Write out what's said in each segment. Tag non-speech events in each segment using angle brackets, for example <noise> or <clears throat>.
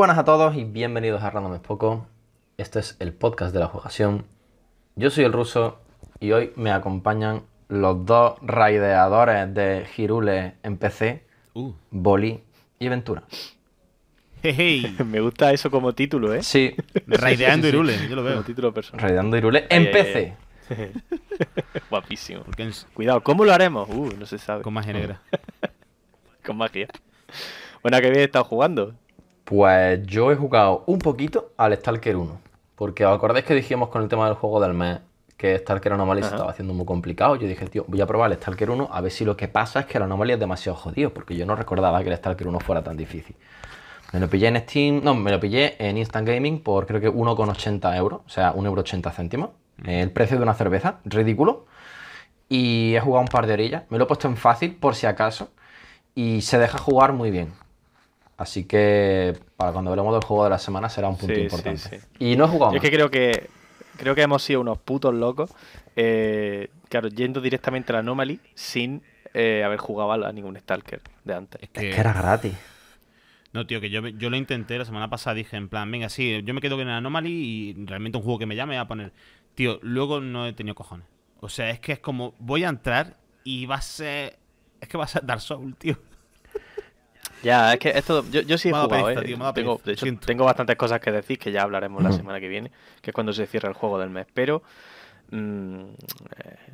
buenas a todos y bienvenidos a Random es Poco. Este es el podcast de la jugación. Yo soy el ruso y hoy me acompañan los dos raideadores de Girule en PC, uh. Boli y Ventura. <laughs> me gusta eso como título, ¿eh? Sí. Raideando sí, yo lo veo. título personal. Raideando Hirule en PC. <laughs> Guapísimo. Cuidado, ¿cómo lo haremos? Uh, no se sabe. Con magia negra. <laughs> Con magia. Bueno, qué bien he estado jugando? Pues yo he jugado un poquito al Stalker 1. Porque os acordáis que dijimos con el tema del juego del mes que Stalker Anomaly se estaba haciendo muy complicado. Yo dije, tío, voy a probar el Stalker 1 a ver si lo que pasa es que el Anomaly es demasiado jodido. Porque yo no recordaba que el Stalker 1 fuera tan difícil. Me lo pillé en Steam, no, me lo pillé en Instant Gaming por creo que 1,80 euros, o sea, 1,80 céntimos. Mm. Eh, el precio de una cerveza, ridículo. Y he jugado un par de orillas. Me lo he puesto en fácil por si acaso. Y se deja jugar muy bien. Así que para cuando hablemos del juego de la semana será un punto importante. Y no he jugado. es que creo que creo que hemos sido unos putos locos. Eh, claro, yendo directamente a la Anomaly sin eh, haber jugado a ningún Stalker de antes. Es que, era gratis. No, tío, que yo, yo, lo intenté la semana pasada, dije en plan, venga, sí, yo me quedo con el Anomaly y realmente un juego que me llame a poner. Tío, luego no he tenido cojones. O sea, es que es como, voy a entrar y va a ser. Es que va a ser Dark tío. Ya, es que esto. Yo, sí he jugado, eh. tengo, tengo bastantes cosas que decir que ya hablaremos la semana que viene, que es cuando se cierra el juego del mes. Pero mm,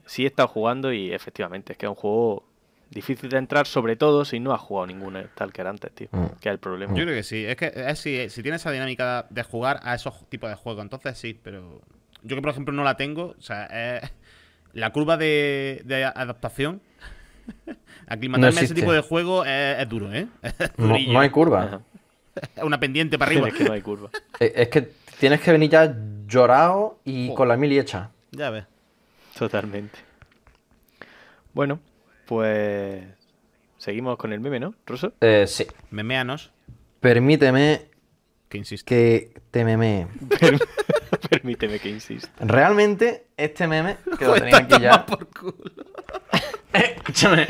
sí he estado jugando y efectivamente es que es un juego difícil de entrar, sobre todo si no has jugado ninguna tal que era antes, tío. Mm. Que es el problema. Yo creo que sí. Es que es, si, si tienes esa dinámica de jugar a esos tipos de juegos, entonces sí, pero. Yo que por ejemplo no la tengo, o sea, la curva de adaptación <laughs> Aclimatarme a ese tipo de juego es, duro, ¿eh? <laughs> no, hay curva. <laughs> una pendiente para arriba. Es que no hay curva. Eh, es que tienes que venir ya llorado y con la mili hecha. Ya ves. Totalmente. Bueno, pues seguimos con el meme, ¿no, Ruso? Eh, sí. Memeanos. Permíteme que insista. Que te meme. Permíteme que insista. Realmente, este meme, que lo tenía aquí ya. Por culo escúchame.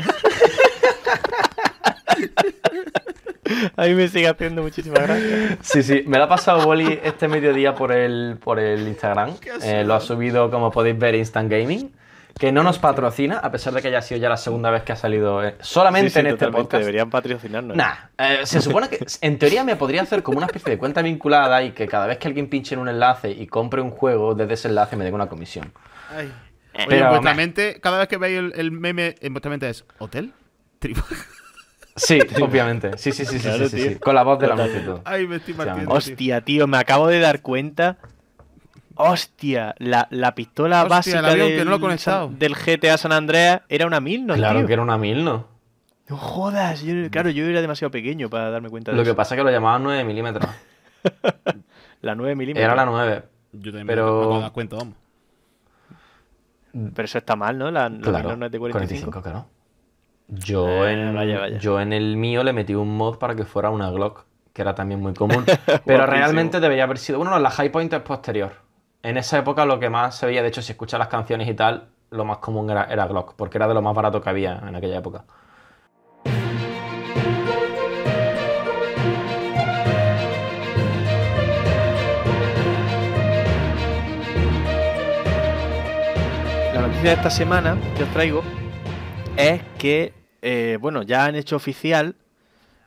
A <laughs> mí me sigue haciendo muchísimas gracias. Sí, sí, me lo ha pasado Boli este mediodía por el, por el Instagram. Eh, lo ha subido, como podéis ver, Instant Gaming, que no nos patrocina, a pesar de que haya sido ya la segunda vez que ha salido eh, solamente en este podcast. deberían patrocinarnos. Nah, eh, se supone que en teoría me podría hacer como una especie de cuenta vinculada y que cada vez que alguien pinche en un enlace y compre un juego, desde ese enlace me dé una comisión. Ay. Eh. Pero, en vuestra mente, cada vez que veis el, meme, en eh, vuestra mente es ¿hotel? <laughs> Sí, obviamente. Sí, sí, sí, sí, Con la voz de la multitud. Ay, me estoy Hostia, tío, me acabo de dar cuenta. Hostia, la, pistola básica del, GTA San Andreas era una mil no Claro que era una mil No jodas, claro, yo era demasiado pequeño para darme cuenta de Lo que pasa es que lo llamaban 9 milímetros. <laughs> la 9 milímetros. Era la 9. Yo también pero... me he cuenta, vamos. Mm. Pero eso está mal, ¿no? La, claro, 45. Yo, ah, en, yo en el mío le metí un mod para que fuera una Glock, que era también muy común. <laughs> pero realmente debería haber sido. Bueno, no, la High Point posterior. En esa época lo que más se veía, de hecho, si escuchas las canciones y tal, lo más común era, era Glock, porque era de lo más barato que había en aquella época. de esta semana que os traigo es que, eh, bueno, ya han hecho oficial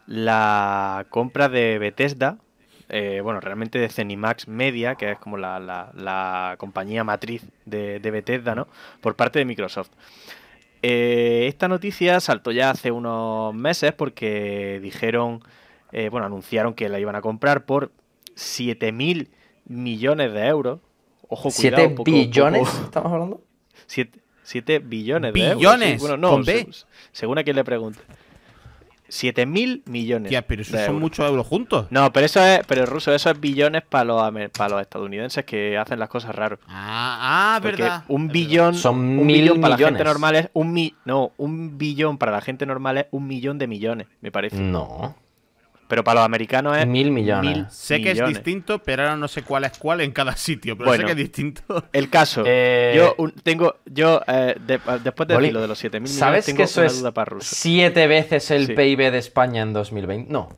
la compra de Bethesda, eh, bueno, realmente de Cenimax Media, que es como la, compañía matriz de, de, Bethesda, ¿no? Por parte de Microsoft. Eh, esta noticia saltó ya hace unos meses porque dijeron, bueno, anunciaron que la iban a comprar por 7.000 millones de euros. Ojo, cuidado. ¿7 billones? <laughs> ¿Estamos hablando? 7, billones, de euros. ¿Billones? Según, a quien le pregunte. Siete mil millones. Ya, pero eso son muchos euros juntos. No, pero eso es, pero ruso, eso es billones para los, para los estadounidenses que hacen las cosas raras. Ah, ah Un billón, son para la gente normal es un no, un billón para la gente normal es un millón de millones, me parece. No. Pero para los americanos es. Mil millones. sé que es distinto, pero ahora no sé cuál es cuál en cada sitio. Pero sé que es distinto. El caso. Eh, yo tengo. Yo, eh, después de lo de los 7.000 millones, ¿sabes tengo que eso una duda para Rusia. Siete veces el PIB de España en 2020. No.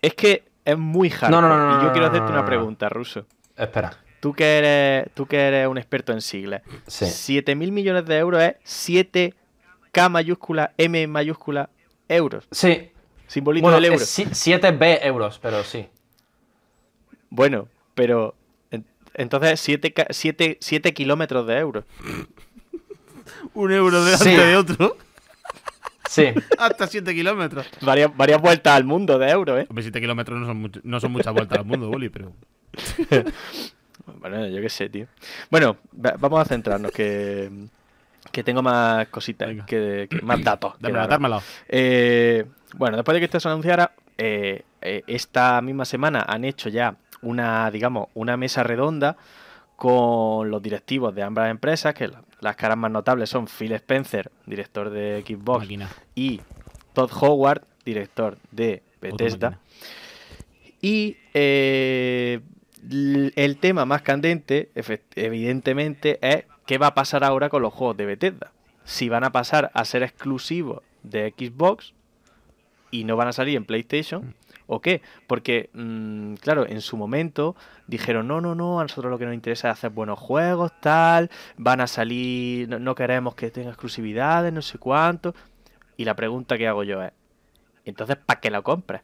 Es que es muy hard. No, no, no, y yo quiero hacerte una pregunta, Ruso. Espera. Tú que eres, tú que eres un experto en siglas. Sí. mil millones de euros es 7K mayúscula, M mayúscula, euros. Sí. Simbolito del euro. 7B euros, pero sí. Bueno, pero entonces 7 kilómetros de euros. <laughs> Un euro delante de otro. <laughs> Sí. Hasta 7 kilómetros. Varias, vueltas al mundo de euros, ¿eh? Hombre, 7 kilómetros no son, no son muchas vueltas al mundo, Bully, pero. <laughs> bueno, yo qué sé, tío. Bueno, vamos a centrarnos, que, que tengo más cositas, que, más datos. Dámelo, dámelo. Eh. Bueno, después de que esto se anunciara, eh, eh, esta misma semana han hecho ya una, digamos, una mesa redonda con los directivos de ambas empresas, que las caras más notables son Phil Spencer, director de Xbox, y Todd Howard, director de Bethesda. Y eh, el tema más candente, evidentemente, es qué va a pasar ahora con los juegos de Bethesda. Si van a pasar a ser exclusivos de Xbox y no van a salir en PlayStation. Mm. ¿O qué? Porque, mm, claro, en su momento dijeron, no, no, no, a nosotros lo que nos interesa es hacer buenos juegos, tal, van a salir, no, queremos que tenga exclusividades, no sé cuánto. Y la pregunta que hago yo es, entonces, ¿para qué la compras?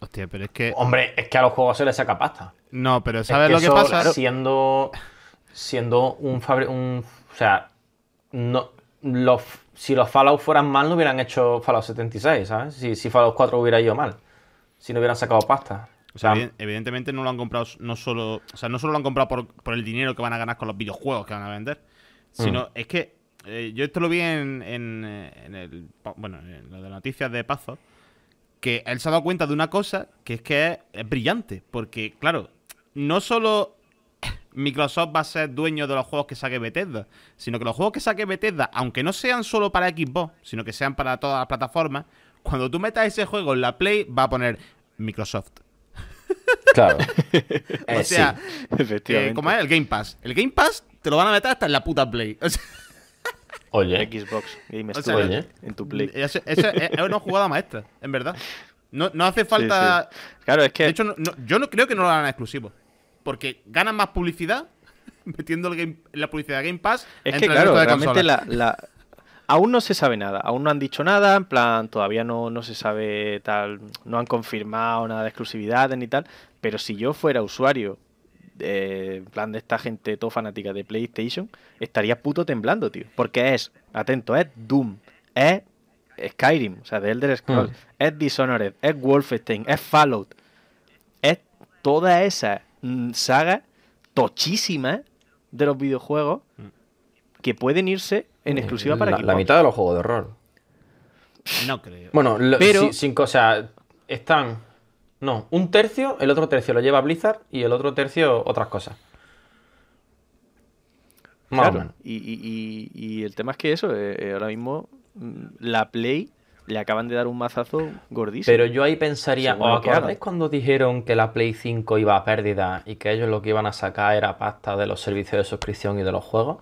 Hostia, pero es que... Hombre, es que a los juegos se les saca pasta. No, pero ¿sabes lo que pasa? Siendo, siendo un, fabri... un... O sea, no, si los Fallout fueran mal, no hubieran hecho Fallout 76, ¿sabes? Si, si Fallout 4 hubiera ido mal, si no hubieran sacado pasta. O sea, evidentemente no lo han comprado, no solo, o sea, no solo lo han comprado por, el dinero que van a ganar con los videojuegos que van a vender, mm. sino es que eh, yo esto lo vi en, en, eh, el, bueno, en lo de noticias de Pazo, que él se ha dado cuenta de una cosa que es que es brillante, porque claro, no solo Microsoft va a ser dueño de los juegos que saque Bethesda, sino que los juegos que saque Bethesda, aunque no sean solo para Xbox, sino que sean para todas las plataformas, cuando tú metas ese juego en la Play, va a poner Microsoft. Claro. <laughs> o eh, sea, eh, como es el Game Pass. El Game Pass te lo van a meter hasta en la puta Play. <laughs> Oye. Xbox Game en tu Play. Eh, es, una jugada maestra, en verdad. No, hace falta. Claro, es que. De hecho, yo no creo que no lo hagan exclusivo porque ganan más publicidad <laughs> metiendo la publicidad de Game Pass. Es que claro, realmente la, aún no se sabe nada, aún no han dicho nada, en plan todavía no, no se sabe tal, no han confirmado nada de exclusividad ni tal, pero si yo fuera usuario en plan de esta gente todo fanática de PlayStation, estaría puto temblando, tío. Porque es, atento, es Doom, es Skyrim, o sea, de Elder hmm. Scrolls, es Dishonored, es Wolfenstein, es Fallout, es toda esa Mm, saga tochísima de los videojuegos que pueden irse en eh, exclusiva para la, La mitad de los juegos de horror. No creo. Bueno, Pero, sin cosas. Están. No, un tercio, el otro tercio lo lleva Blizzard y el otro tercio otras cosas. Y, y, y, el tema es que eso, eh, eh, ahora mismo mm, la Play le acaban de dar un mazazo gordísimo. Pero yo ahí pensaría, ¿os oh, acordáis cuando dijeron que la Play 5 iba a pérdida y que ellos lo que iban a sacar era pasta de los servicios de suscripción y de los juegos?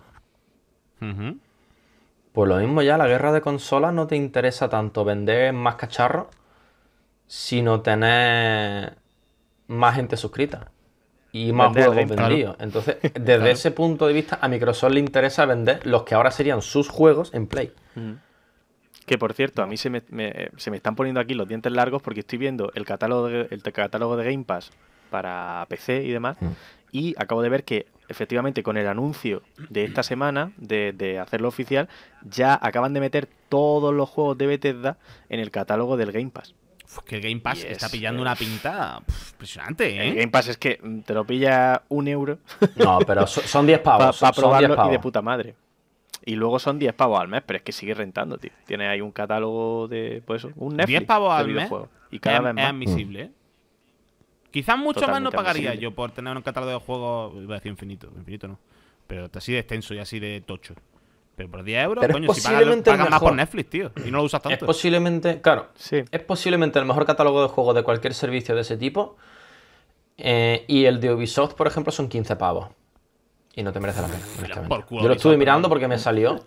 Pues lo mismo ya, la guerra de consolas no te interesa tanto vender más cacharros, sino tener más gente suscrita y más juegos vendidos. Entonces, desde ese punto de vista, a Microsoft le interesa vender los que ahora serían sus juegos en Play. Que por cierto, a mí se me, se me están poniendo aquí los dientes largos porque estoy viendo el catálogo de, el catálogo de Game Pass para PC y demás. Mm. Y acabo de ver que efectivamente con el anuncio de esta semana de, hacerlo oficial, ya acaban de meter todos los juegos de Bethesda en el catálogo del Game Pass. que Game Pass está pillando una pinta impresionante, El ¿eh? Game Pass es que te lo pilla un euro. No, pero son 10 <laughs> pavos. Para probarlo y de puta madre. Y luego son 10 pavos al mes, pero es que sigue rentando, tío. Tienes ahí un catálogo de, pues un Netflix 10 pavos al mes y cada vez más. Es admisible, ¿eh? Quizás mucho más no pagaría yo por tener un catálogo de juegos, iba a decir infinito, infinito no, pero así de extenso y así de tocho. Pero por 10 euros, coño, posiblemente si pagas, Netflix, tío, y no lo usas tanto. Es posiblemente, claro, es posiblemente el mejor catálogo de juegos de cualquier servicio de ese tipo. Eh, y el de Ubisoft, por ejemplo, son 15 pavos. Y no te merece la pena, Yo lo estuve mirando porque me salió.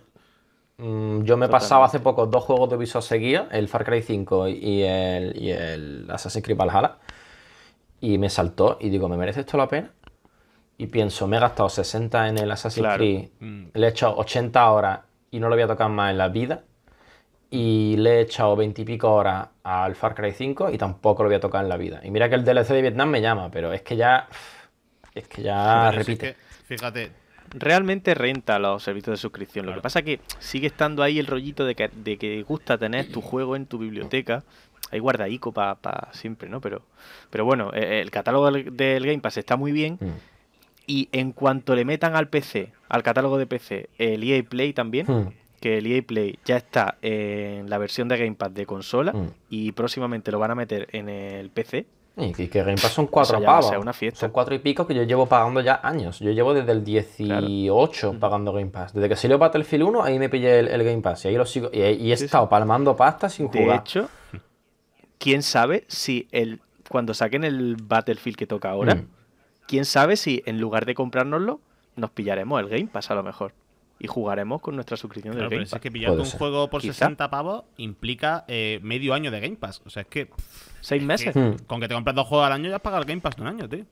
Mm, yo me he pasado hace poco dos juegos de Ubisoft seguidos, el Far Cry 5 y el, y el Assassin's Creed Valhalla. Y me saltó y digo, ¿me merece esto la pena? y pienso, me he gastado 60 en el Assassin's Creed, mm. le he echado 80 horas y no lo voy a tocar más en la vida, y le he echado 20 y pico horas al Far Cry 5 y tampoco lo voy a tocar en la vida. Y mira que el DLC de Vietnam me llama, pero es que ya. Es que ya repite. Fíjate. Realmente renta los servicios de suscripción. Lo que pasa es que sigue estando ahí el rollito de que, de gusta tener tu juego en tu biblioteca. Hay guardaico para pa siempre, ¿no? Pero, pero bueno, e, e, el catálogo del, Game Pass está muy bien. Mm. Y en cuanto le metan al PC, al catálogo de PC, el EA Play también, mm. que el EA Play ya está en la versión de Game Pass de consola mm. y próximamente lo van a meter en el PC, y que Game Pass son cuatro pavos. Son cuatro y pico que yo llevo pagando ya años. Yo llevo desde el 18 pagando Game Pass. Desde que salió Battlefield 1, ahí me pillé el, Game Pass. Y ahí lo sigo. Y, he estado palmando pasta sin jugar. De hecho, quién sabe si el cuando saquen el Battlefield que toca ahora, mm. quién sabe si en lugar de comprárnoslo, nos pillaremos el Game Pass a lo mejor y jugaremos con nuestra suscripción del Game Pass. es que pillar un juego por 60 pavos implica eh, medio año de Game Pass. O sea, es que. ¿Seis meses? Hmm. Con que te compras dos juegos al año ya has pagado el Game Pass de un año, tío.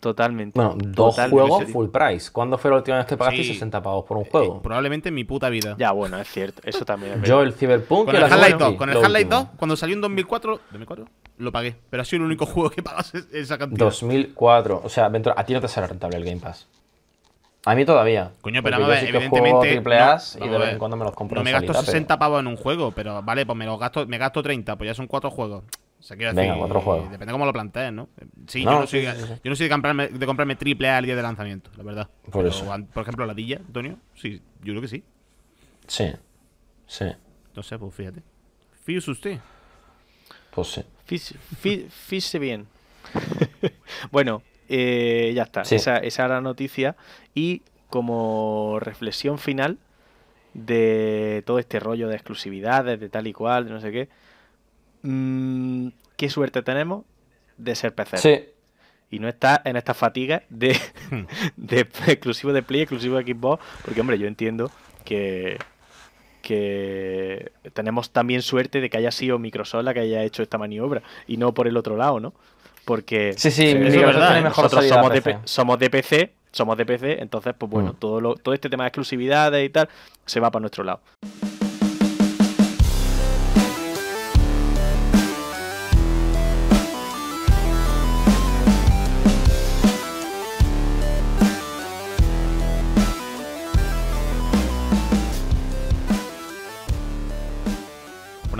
Totalmente. Bueno, dos juegos full price. ¿Cuándo fue la última vez que pagaste 60 pavos por un juego? Eh, probablemente en mi puta vida. Ya, bueno, es cierto. Eso también es Yo el Cyberpunk... Con el Half-Life 2, con el half 2, cuando salió en 2004, 2004, lo pagué. Pero ha sido el único juego que pagas esa cantidad. 2004. O sea, a ti no te será rentable el Game Pass. A mí todavía. Coño, pero a ver, evidentemente. No, de vez en cuando me los compro. No me gasto 60 pavos en un juego, pero vale, pues me los gasto, me gasto 30, pues ya son cuatro juegos. O cuatro depende cómo lo plantees, ¿no? Sí, yo, no soy, de comprarme, triple A al día de lanzamiento, la verdad. Por Por ejemplo, la Dilla, Antonio, sí, yo creo que sí. Sí, sí, sé, pues fíjate. Fíjese usted. pues sí. Fíjese bien. <laughs> bueno, eh, ya está. Esa, esa era la noticia. Y como reflexión final de todo este rollo de exclusividades, de tal y cual, de no sé qué, Mm, qué suerte tenemos de ser PC. Y no estar en esta fatiga hmm. <laughs> de, exclusivo de Play, exclusivo de Xbox, porque hombre, yo entiendo que, tenemos también suerte de que haya sido Microsoft la que haya hecho esta maniobra y no por el otro lado, ¿no? Porque es verdad, nosotros somos de, PC, somos de PC, entonces pues bueno, hmm. todo, todo este tema de exclusividades y tal se va para nuestro lado.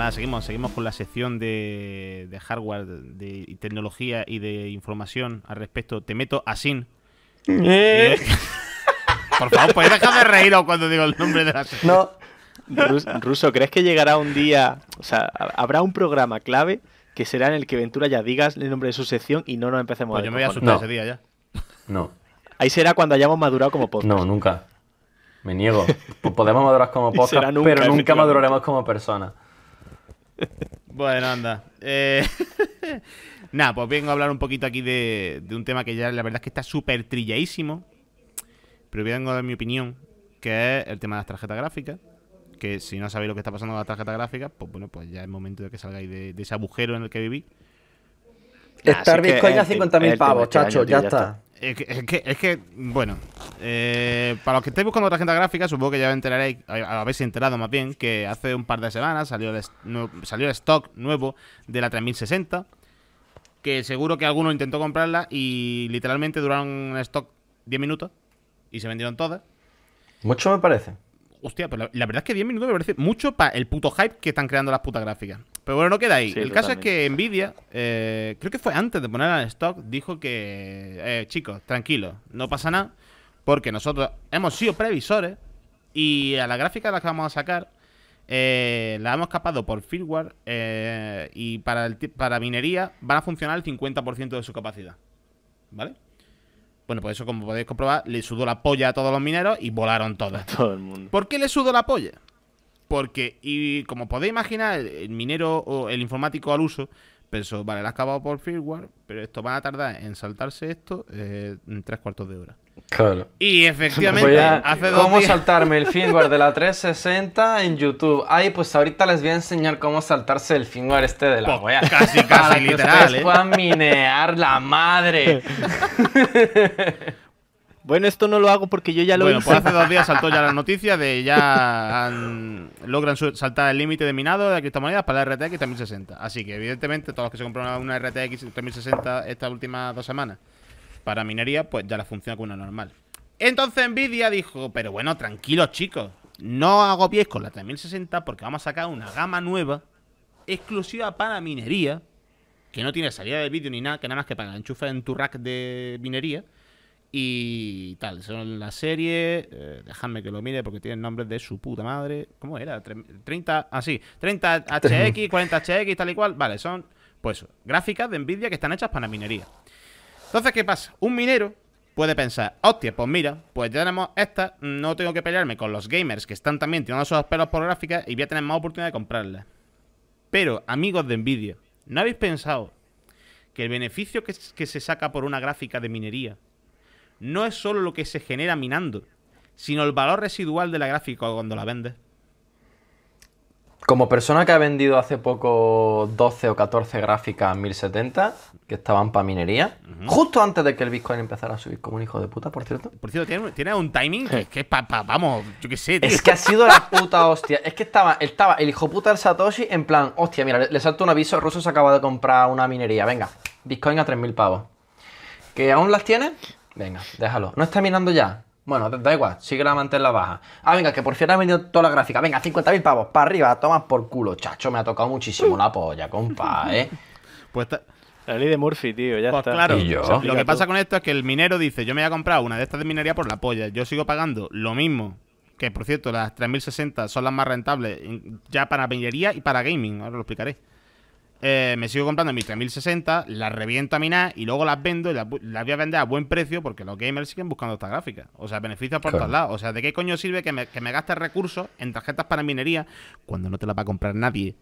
seguimos, seguimos con la sección de, hardware, de, tecnología y de información al respecto. Te meto a Sin. Eh. <laughs> Por favor, pues déjame reír cuando digo el nombre de la sección. No. Ruso, ¿crees que llegará un día, o sea, habrá un programa clave que será en el que Ventura ya digas el nombre de su sección y no nos empecemos a pues Yo me voy a asustar ese día ya. No. Ahí será cuando hayamos madurado como podcast. No, nunca. Me niego. Podemos madurar como <laughs> podcast, pero nunca maduraremos como personas. Bueno, anda. Eh, <laughs> nada, pues vengo a hablar un poquito aquí de, un tema que ya la verdad es que está súper trilladísimo. Pero vengo a dar mi opinión, que es el tema de las tarjetas gráficas. Que si no sabéis lo que está pasando con las tarjetas gráficas, pues bueno, pues ya es momento de que salgáis de, ese agujero en el que viví. estar Bitcoin 50.000 pavos, este chacho, ya, está. Es que, es que, bueno, eh, para los que estéis buscando otra agenda gráfica, supongo que ya habéis enterado más bien, que hace un par de semanas salió el, salió stock nuevo de la 3060, que seguro que alguno intentó comprarla y literalmente duraron un stock 10 minutos y se vendieron todas. Mucho me parece. Hostia, pero la, verdad es que 10 minutos me parece mucho para el puto hype que están creando las putas gráficas. Pero bueno, no queda ahí. el caso es que Nvidia, eh, creo que fue antes de ponerla en stock, dijo que, eh, chicos, tranquilo, no pasa nada, porque nosotros hemos sido previsores y a la gráfica la que vamos a sacar eh, la hemos capado por firmware y para, el, para minería van a funcionar el 50% de su capacidad. ¿Vale? Bueno, pues eso, como podéis comprobar, le sudó la polla a todos los mineros y volaron todas. ¿Por qué le sudó la polla? Porque, y como podéis imaginar, el minero o el informático al uso pensó, vale, la has acabado por firmware, pero esto va a tardar en saltarse esto eh, en tres cuartos de hora. Claro. Y efectivamente, a, hace dos ¿Cómo saltarme el <laughs> firmware de la 360 en YouTube? Ay, pues ahorita les voy a enseñar cómo saltarse el firmware este de la wea. Casi, casi, literal. Que ¿eh? minear la madre. <laughs> Bueno, esto no lo hago porque yo ya lo bueno, hice. Pues hace dos días saltó ya la noticia de ya logran saltar el límite de minado de la para la RTX 3060. Así que, evidentemente, todos los que se compraron una RTX 3060 estas últimas dos semanas para minería, pues ya la funciona con una normal. Entonces Nvidia dijo, pero bueno, tranquilos chicos, no agobiéis con la 3060 porque vamos a sacar una gama nueva, exclusiva para minería, que no tiene salida de vídeo ni nada, que nada más que para enchufar en tu rack de minería. Y tal, son la serie. Eh, dejadme que lo mire porque tienen nombres de su puta madre. ¿Cómo era? 30, así, treinta 30 HX, 40 HX, tal y cual. Vale, son, pues, gráficas de Nvidia que están hechas para minería. Entonces, ¿qué pasa? Un minero puede pensar, hostia, pues mira, pues ya tenemos esta, no tengo que pelearme con los gamers que están también tirando sus pelos por gráfica y voy a tener más oportunidad de comprarla. Pero, amigos de Nvidia, ¿no habéis pensado que el beneficio que, que se saca por una gráfica de minería no es solo lo que se genera minando, sino el valor residual de la gráfica cuando la vendes? Como persona que ha vendido hace poco 12 o 14 gráficas 1070, que estaban para minería, justo antes de que el Bitcoin empezara a subir como un hijo de puta, por cierto. Por cierto, tiene, tiene un timing que, es pa, vamos, yo qué sé. Es que ha sido la puta hostia. Es que estaba, estaba el hijo puta del Satoshi en plan, hostia, mira, le, salto un aviso, el ruso se acaba de comprar una minería, venga, Bitcoin a 3.000 pavos. ¿Que aún las tiene? Venga, déjalo. ¿No está minando ya? Bueno, da igual, sigue la mantén la baja. Ah, venga, que por cierto ha venido toda la gráfica. Venga, 50.000 pavos, para arriba, toma por culo, chacho. Me ha tocado muchísimo la polla, compa, <laughs> ¿eh? Pues la ley de Murphy, tío, ya pues está. claro, lo que pasa con esto es que el minero dice, yo me voy a comprar una de estas de minería por la polla. Yo sigo pagando lo mismo, que por cierto, las 3060 son las más rentables ya para minería y para gaming, ahora lo explicaré. Eh, me sigo comprando mis 3060, las reviento a minar y luego las vendo y las, voy a vender a buen precio porque los gamers siguen buscando esta gráfica. O sea, beneficios por todos lados. O sea, ¿de qué coño sirve que me, que gastes recursos en tarjetas para minería cuando no te las va a comprar nadie?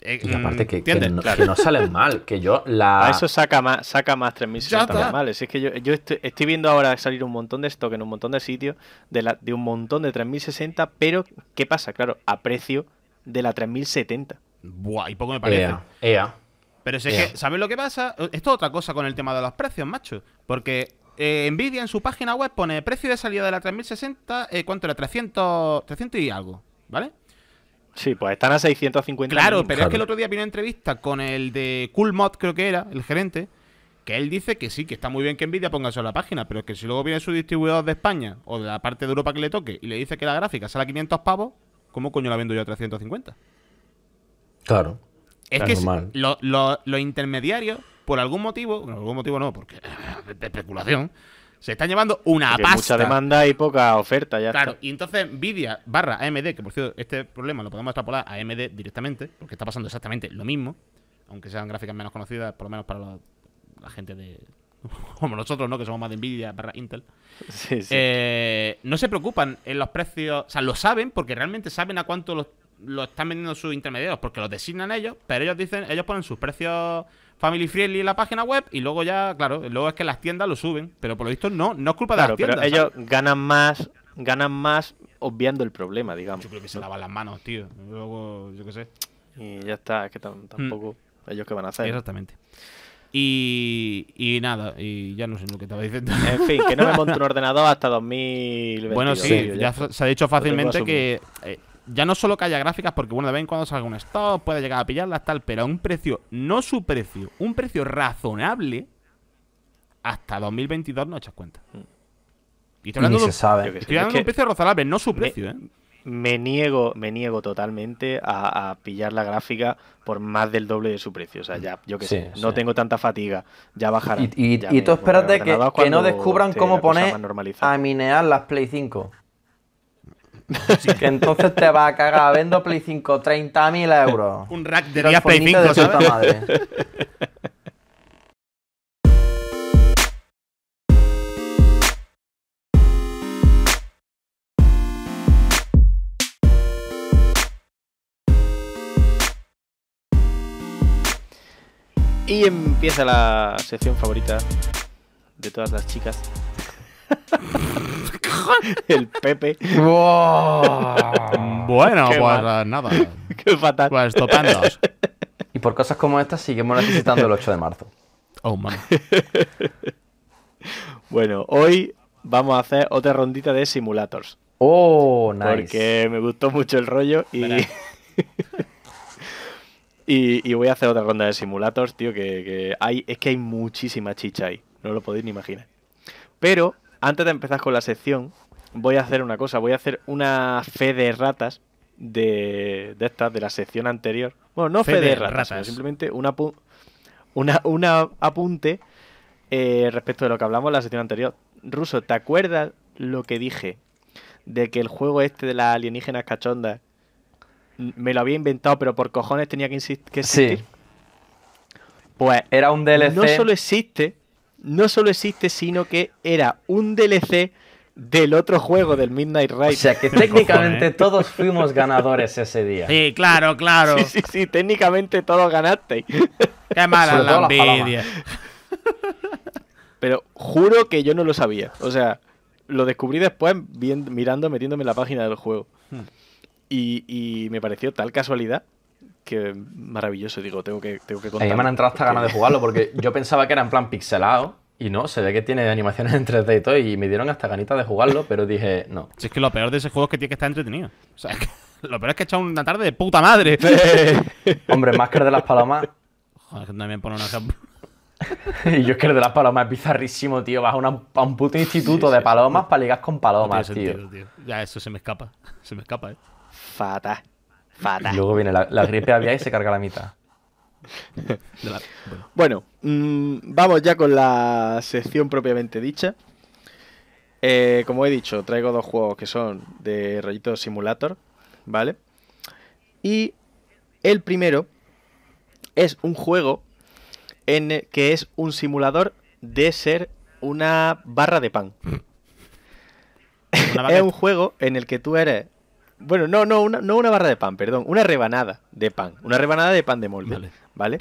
Eh, y aparte que, no, salen <laughs> mal, que yo la... A eso saca más, saca más 3.060 normales. Es que yo, estoy, viendo ahora salir un montón de stock en un montón de sitios de, de un montón de 3.060, pero ¿qué pasa? Claro, a precio de la 3.070. Buah, y poco me parece. Pero si es que, ¿sabes lo que pasa? Esto es otra cosa con el tema de los precios, macho. Porque eh, Nvidia en su página web pone precio de salida de la 3060, eh, ¿cuánto era? 300, 300 y algo, ¿vale? Sí, pues están a 650. Claro, pero es que el otro día vino una entrevista con el de Coolmod, creo que era, el gerente, que él dice que sí, que está muy bien que Nvidia ponga eso en la página, pero es que si luego viene su distribuidor de España o de la parte de Europa que le toque y le dice que la gráfica sale a 500 pavos, ¿cómo coño la vendo yo a 350? Claro. Es, que los intermediarios, por algún motivo, por algún motivo no, porque eh, de especulación, se están llevando una pasta. Mucha demanda y poca oferta, ya Claro, y entonces Nvidia barra AMD, que por cierto, este problema lo podemos extrapolar a AMD directamente, porque está pasando exactamente lo mismo, aunque sean gráficas menos conocidas, por lo menos para la, gente de. <laughs> Como nosotros, ¿no? Que somos más de Nvidia barra Intel. Sí, sí. Eh, no se preocupan en los precios. O sea, lo saben porque realmente saben a cuánto los lo están vendiendo sus intermediarios porque los designan ellos, pero ellos dicen, ellos ponen sus precios family friendly en la página web y luego ya, claro, luego es que las tiendas lo suben, pero por lo visto no, no es culpa de las pero ellos ganan más, ganan más obviando el problema, digamos. Yo creo que se lavan las manos, tío. Luego, yo qué sé. Y ya está, es que mm. tampoco ellos qué van a hacer. Exactamente. Y, nada, y ya no sé lo que estaba diciendo. En fin, que no me monto un <laughs> ordenador hasta 2022. Bueno, sí, ya, se ha dicho fácilmente que ya no solo que haya gráficas, porque bueno, de vez en cuando salga un stop, puede llegar a pillarlas, tal, pero a un precio, no su precio, un precio razonable, hasta 2022 no echas cuenta. Mm. Y Ni se sabe. Estoy hablando de un precio razonable, no su precio, ¿eh? me, niego, me niego totalmente a, pillar la gráfica por más del doble de su precio. O sea, ya, yo que sé, no tengo tanta fatiga, ya bajará. Y, tú espérate que, que, no descubran cómo poner a minear las Play 5. Que entonces te va a cagar, vendo Play 5, 30.000 euros. Un rack de días Play 5, de Madre. Y empieza la sección favorita de todas las chicas. <laughs> <laughs> el Pepe. bueno, pues nada. <laughs> Qué fatal. Pues topandos. <laughs> Y por cosas como estas seguimos necesitando el 8 de marzo. Oh, man. bueno, hoy vamos a hacer otra rondita de simulators. Oh, nice. Porque me gustó mucho el rollo y... y, voy a hacer otra ronda de simulators, tío, que, que hay, es que hay muchísima chicha ahí. No lo podéis ni imaginar. Pero antes de empezar con la sección, voy a hacer una cosa. Voy a hacer una fe de ratas de, de estas, de la sección anterior. Bueno, no fe, de, ratas, simplemente un una, una, apunte eh, respecto de lo que hablamos en la sección anterior. Ruso, ¿te acuerdas lo que dije de que el juego este de las alienígenas cachondas me lo había inventado, pero por cojones tenía que, insistir? Que Sí. Pues era un DLC. No solo existe, no solo existe, sino que era un DLC del otro juego del Midnight Ride. O sea que <laughs> técnicamente todos fuimos ganadores ese día. Sí, claro, claro. Sí, sí, sí, técnicamente todos ganasteis. <laughs> Qué mala la envidia. Pero juro que yo no lo sabía. O sea, lo descubrí después viendo, mirando, metiéndome en la página del juego. Hmm. y me pareció tal casualidad que maravilloso. Digo, tengo que, tengo que contar. A me han entrado hasta ganas de jugarlo porque yo pensaba que era en plan pixelado. Y no, se ve que tiene animaciones en 3D y todo, y me dieron hasta ganitas de jugarlo, pero dije, no. Si es que lo peor de ese juego es que tiene que estar entretenido. O sea, <laughs> lo peor es que he echado una tarde de puta madre. <laughs> Hombre, más que de las Palomas. Joder, también pone un ejemplo. <laughs> y yo es que el de las palomas es bizarrísimo, tío. Vas a, un puto instituto de palomas para ligar con palomas, tío. Ya, eso se me escapa. Se me escapa, eh. Fatal. Y luego viene la, gripe aviar y se carga la mitad. Bueno, mm, vamos ya con la sección propiamente dicha. Eh, como he dicho, traigo dos juegos que son de rollito simulator, ¿vale? Y el primero es un juego en que es un simulador de ser una barra de pan. es un juego en el que tú eres bueno, no, no una, no una barra de pan, perdón, una rebanada de pan, una rebanada de pan de molde, ¿vale?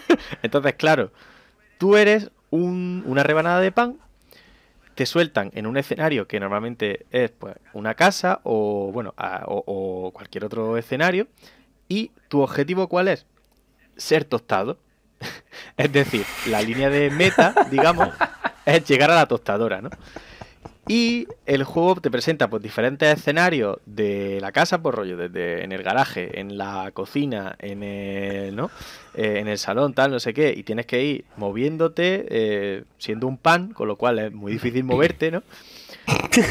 <laughs> Entonces, claro, tú eres una rebanada de pan, te sueltan en un escenario que normalmente es pues, una casa o, bueno, o cualquier otro escenario, y tu objetivo cuál es? Ser tostado. <laughs> es decir, la línea de meta, digamos, <laughs> es llegar a la tostadora, ¿no? Y el juego te presenta pues, diferentes escenarios de la casa, por pues, rollo, desde en el garaje, en la cocina, en el, eh, en el salón, tal, no sé qué. Y tienes que ir moviéndote, eh, siendo un pan, con lo cual es muy difícil moverte, ¿no?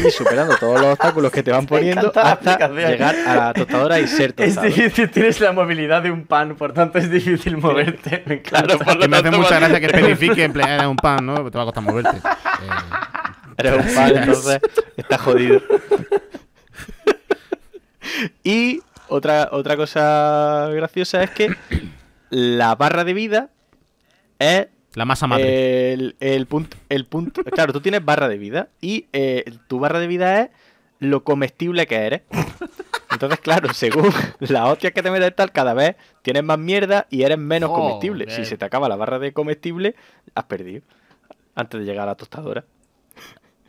Y superando todos los obstáculos que te van <laughs> poniendo hasta llegar a la tostadora y ser tostado. Es difícil, tienes la movilidad de un pan, por tanto es difícil moverte. claro, me hace mucha gracia que especifique emplear eh, un pan, ¿no? Te va a costar moverte. <laughs> Eres un entonces está jodido. Y otra, otra cosa graciosa es que la barra de vida es. La masa madre. El, punto. El punto claro, tú tienes barra de vida y eh, tu barra de vida es lo comestible que eres. Entonces, claro, según la hostias que te metes tal, cada vez tienes más mierda y eres menos comestible. Si se te acaba la barra de comestible, has perdido. Antes de llegar a la tostadora.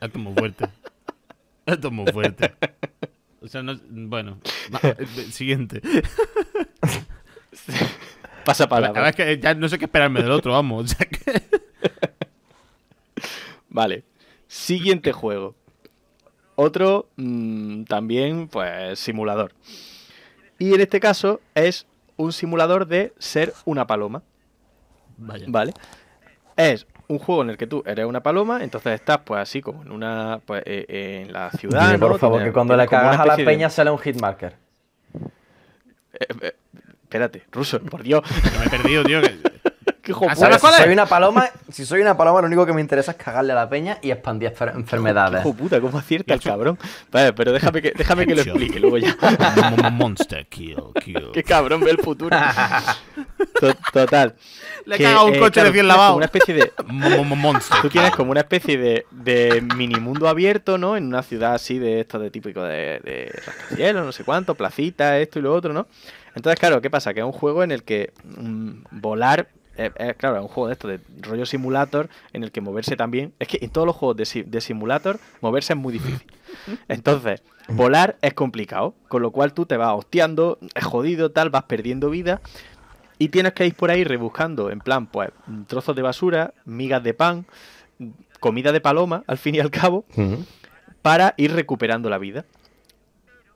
Ya tomo fuerte. Ya tomo fuerte. O sea, no, bueno, eh, siguiente. Pasa para. La es que ya no sé qué esperarme del otro, vamos. Vale. Siguiente juego. Otro mm, también, pues, simulador. Y en este caso es un simulador de ser una paloma. Vaya. ¿Vale? Es un juego en el que tú eres una paloma, entonces estás pues así como en una pues, eh, eh, en la ciudad. por favor, que cuando le cagas a la peña sale un hitmarker. Eh, espérate, ruso, por Dios. me he perdido, tío. Ah, si soy una paloma, si soy una paloma, lo único que me interesa es cagarle a la peña y expandir enfermedades. Hijo puta, cómo acierta el cabrón. pero déjame que, lo explique luego ya. <laughs> Monster kill, kill. Qué cabrón ve el futuro. <laughs> Total. Le he cagado un eh, coche de bien lavado. una especie de. <laughs> Tú tienes como una especie de, de mini mundo abierto, ¿no? En una ciudad así de esto de típico de, de rascacielos, no sé cuánto, placita, esto y lo otro, ¿no? Entonces, claro, ¿qué pasa? Que es un juego en el que mm, volar eh, eh, claro, es un juego de esto, de rollo simulator, en el que moverse también. Es que en todos los juegos de, simulator, moverse es muy difícil. <laughs> Entonces, volar es complicado, con lo cual tú te vas hosteando, es jodido, tal, vas perdiendo vida. Y tienes que ir por ahí rebuscando, en plan, pues, trozos de basura, migas de pan, comida de paloma, al fin y al cabo, para ir recuperando la vida.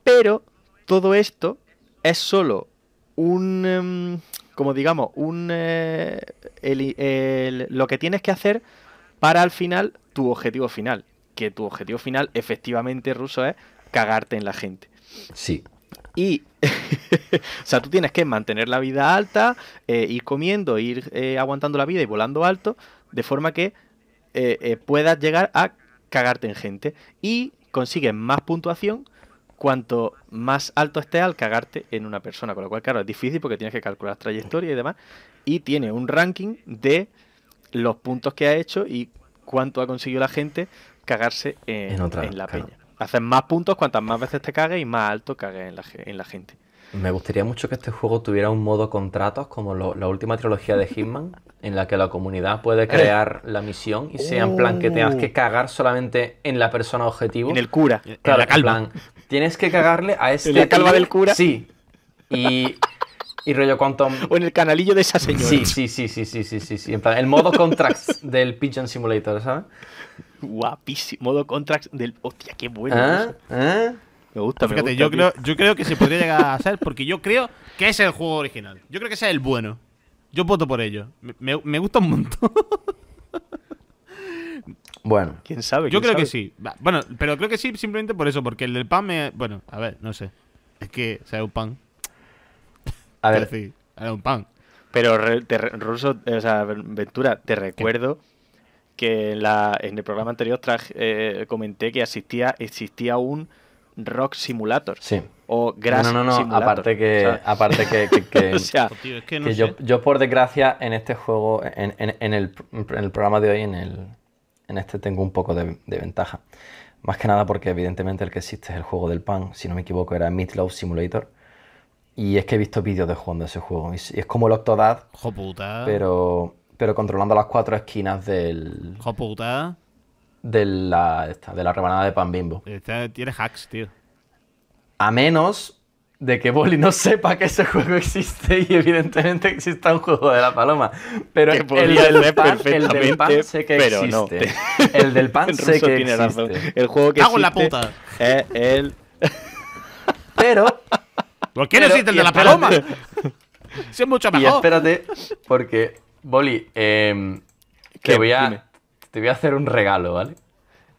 Pero todo esto es solo un, em, como digamos, un eh, lo que tienes que hacer para al final tu objetivo final. Que tu objetivo final, efectivamente, ruso, es cagarte en la gente. Sí. Y, <laughs> o sea, tú tienes que mantener la vida alta, eh, ir comiendo, ir eh, aguantando la vida y volando alto, de forma que puedas llegar a cagarte en gente. Y consigues más puntuación cuanto más alto esté al cagarte en una persona. Con lo cual, claro, es difícil porque tienes que calcular trayectoria y demás. Y tiene un ranking de los puntos que ha hecho y cuánto ha conseguido la gente cagarse en, la peña. Haces más puntos cuantas más veces te cagues y más alto cagues en la, gente. Me gustaría mucho que este juego tuviera un modo contratos como la última trilogía de Hitman, <laughs> en la que la comunidad puede crear la misión y sea en plan que tengas que uh. cagar solamente en la persona objetivo. En el cura, claro, en la tienes que cagarle a este. la calva del cura? Sí. Y. Y rollo Quantum... <laughs> O en el canalillo de esa señora. Sí, sí, sí, sí, sí, sí, sí. En plan, el modo contracts <laughs> del Pigeon Simulator, ¿sabes? Guapísimo. Modo contracts del. Hostia, qué bueno. Ah, ah. Me gusta, Fíjate, yo, creo, yo creo que se podría llegar a hacer... porque yo creo que es el juego original. Yo creo que es el bueno. Yo voto por ello. Me, me, me gusta un montón. <laughs> Bueno. ¿Quién sabe? Yo creo que sí. Bueno, pero creo que sí simplemente por eso, porque el del pan me... Bueno, a ver, no sé. Es que o sea un pan. A ver. Decir, era un pan. Pero, eh, o sea, Ventura, te recuerdo que en, el programa anterior eh, comenté que existía un Rock Simulator. Sí. O Grass No, no, no, aparte que. Aparte que. yo, por desgracia, en este juego, el, en el programa de hoy, en el en este tengo un poco de, ventaja. Más que nada porque evidentemente el que existe es el juego del pan, si no me equivoco era Meatloaf Simulator. Y es que he visto vídeos de jugando ese juego. Y es como el Octodad, pero pero controlando las cuatro esquinas del... De la, esta, de la rebanada de pan bimbo. Este tiene hacks, tío. A menos de que Boli no sepa que ese juego existe y evidentemente exista un juego de la paloma. Pero el, del pan, el del pan sé que existe. El del pan sé que existe. El juego que en la puta. el... <laughs> Pero... ¿Por qué no existe el de la paloma? Si es mucho mejor. Y espérate, porque, Boli, eh, em, que voy a, te voy a hacer un regalo, ¿vale?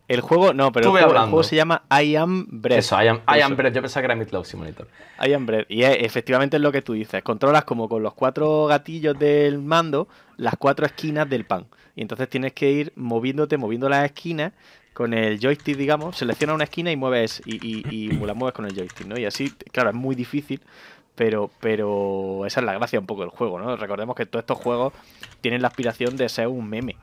El juego, no, pero el juego, se llama I Am Bread. Eso, I Am, I Bread. Yo pensaba que era y Simulator. I Am Bread. Y es, efectivamente es lo que tú dices. Controlas como con los cuatro gatillos del mando las cuatro esquinas del pan. Y entonces tienes que ir moviéndote, moviendo las esquinas con el joystick, digamos, selecciona una esquina y mueves y, y, y la mueves con el joystick, ¿no? Y así, claro, es muy difícil pero, pero esa es la gracia un poco del juego, ¿no? Recordemos que todos estos juegos tienen la aspiración de ser un meme,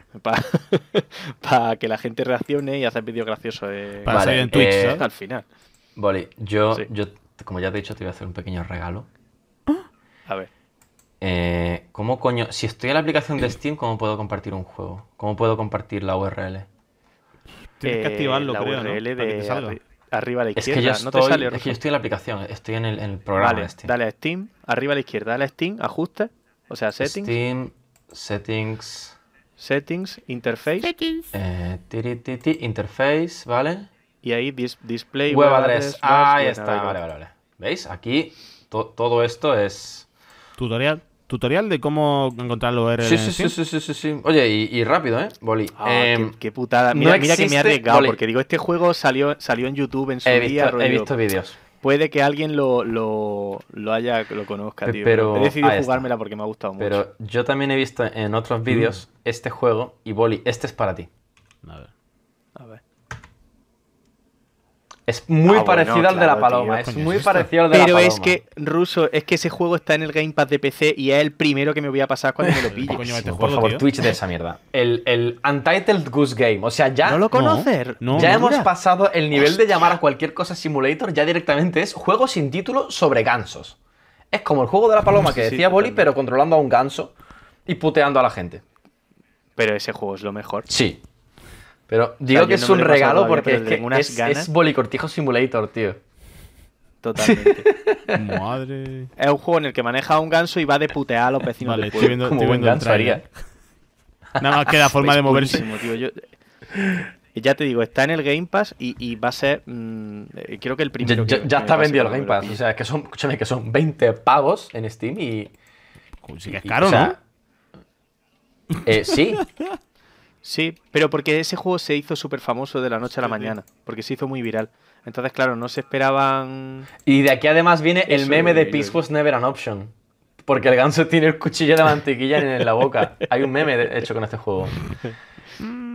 para <laughs> que la gente reaccione y hacer vídeos graciosos eh, para salir en Twitch, eh, Al final. Vale, yo, yo, como ya he dicho, te voy a hacer un pequeño regalo. A ver. Eh, ¿Cómo coño? Si estoy en la aplicación de <clears throat> Steam, ¿cómo puedo compartir un juego? ¿Cómo puedo compartir la URL? Tienes que activarlo, la URL de arriba a la izquierda. Es que yo estoy, no te sale, es que estoy en la aplicación, estoy en el, programa. Vale, Steam. dale a Steam, arriba a la izquierda, dale a Steam, ajuste, o sea, settings. Steam, settings. Settings, interface. Settings. Eh, tiri, tiri, interface, ¿vale? Y ahí display. Web, address. Ahí está, vale, vale, vale. ¿Veis? Aquí todo esto es. Tutorial tutorial de cómo encontrarlo? Sí, sí, sí, sí, sí, Oye, y, rápido, ¿eh? Boli. Ah, em, qué, putada. Mira, que me ha arriesgado, porque digo, este juego salió, salió en YouTube en su día. he visto vídeos. Puede que alguien lo, haya lo conozca, tío. Pero, he decidido jugármela porque me ha gustado mucho. Pero yo también he visto en otros vídeos mm. este juego y Boli, este es para ti. A ver. Es muy ah, parecido al de la paloma. es muy parecido al de la paloma. Pero es que, Ruso, es que ese juego está en el Game Pass de PC y es el primero que me voy a pasar cuando me lo <laughs> pille. Este Por favor, Twitch de esa mierda. El, el, Untitled Goose Game. O sea, ya. No lo conocer ya hemos pasado el nivel de llamar a cualquier cosa simulator. Ya directamente es juego sin título sobre gansos. Es como el juego de la paloma que decía Boli, pero controlando a un ganso y puteando a la gente. Pero ese juego es lo mejor. Sí, pero digo que es un regalo porque es, es, Bolicortijo Simulator, tío. Totalmente. <laughs> Madre. Es un juego en el que maneja a un ganso y va de putear a los vecinos. Vale, del estoy viendo, estoy ganso haría. Nada más que la forma de moverse. Tío, Ya te digo, está en el Game Pass y, va a ser. Mm, eh, creo que el primero. ya está vendido el Game Pass. O sea, que son, escúchame, que son 20 pagos en Steam y. Sí, es caro, ¿no? Eh, sí. <laughs> Sí, pero porque ese juego se hizo súper famoso de la noche a la mañana, porque se hizo muy viral. Entonces, claro, no se esperaban... Y de aquí además viene el meme de Peace was never an option. Porque el ganso <laughs> tiene el cuchillo de mantequilla en la boca. Hay un meme hecho con este juego. <laughs>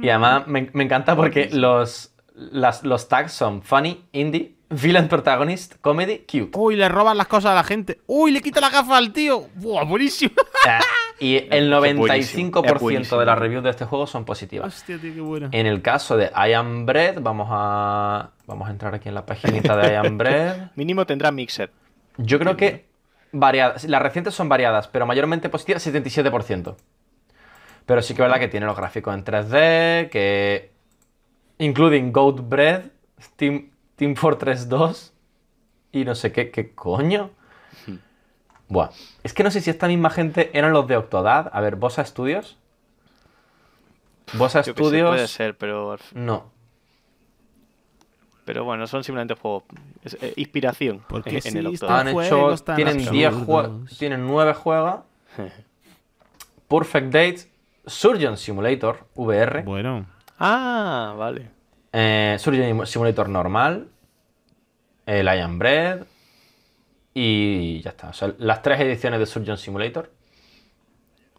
Y además me encanta porque los, los tags son funny, indie, villain protagonist, comedy, cute. Uy, le roban las cosas a la gente. Uy, le quita la gafa al tío. Buah, buenísimo. y el 95% de las reviews de este juego son positivas. Hostia, tío, qué buena. En el caso de I Am Bread, vamos a, vamos a entrar aquí en la paginita de I Am <laughs> Bread. Mínimo tendrá mixer. Yo creo que variadas, las recientes son variadas, pero mayormente positivas, 77%. Pero sí que es verdad que tiene los gráficos en 3D, que including Goat Bread, Team, Team Fortress 2 y no sé qué, qué coño. Hmm. Buah, es que no sé si esta misma gente eran los de Octodad. A ver, Bosa Studios. Bosa Studios. puede ser, pero. No. Pero bueno, son simplemente juegos. Eh, inspiración Porque en, el Octodad. Este Han hecho. Tienen, 10 juegos, tienen 9 juegos. <laughs> Perfect Date. Surgeon Simulator VR. Bueno. Ah, vale. Eh, Surgeon Simulator normal, el eh, Iron Bread y ya está. O sea, las tres ediciones de Surgeon Simulator.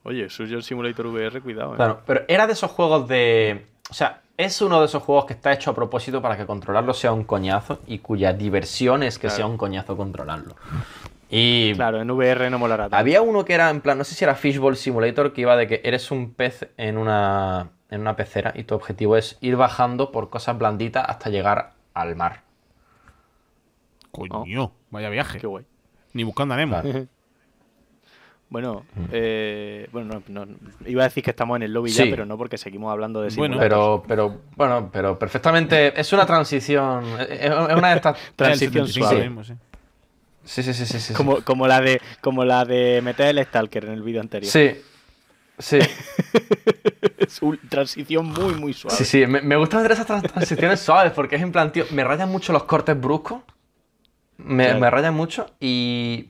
Oye, Surgeon Simulator VR, cuidado. Eh. Claro, pero era de esos juegos de... O sea, es uno de esos juegos que está hecho a propósito para que controlarlo sea un coñazo y cuya diversión es que sea un coñazo controlarlo. Y claro, en VR no molará. Había uno que era en plan, no sé si era Fishball Simulator, que iba de que eres un pez en una en una pecera y tu objetivo es ir bajando por cosas blanditas hasta llegar al mar. Coño, oh. vaya viaje. Ni buscando a <laughs> bueno, mm. eh, bueno iba a decir que estamos en el lobby ya, pero no porque seguimos hablando de bueno, pero, pero bueno, pero perfectamente es una transición, es una de estas <laughs> transiciones sí. Sí, sí, sí, Como, la de, como la de meter el Stalker en el vídeo anterior. Sí, Sí. <laughs> es una transición muy, muy suave. Sí, sí, me, me gustan esas transiciones suaves porque es en plan, tío, me rayan mucho los cortes bruscos. Me, rayan mucho y.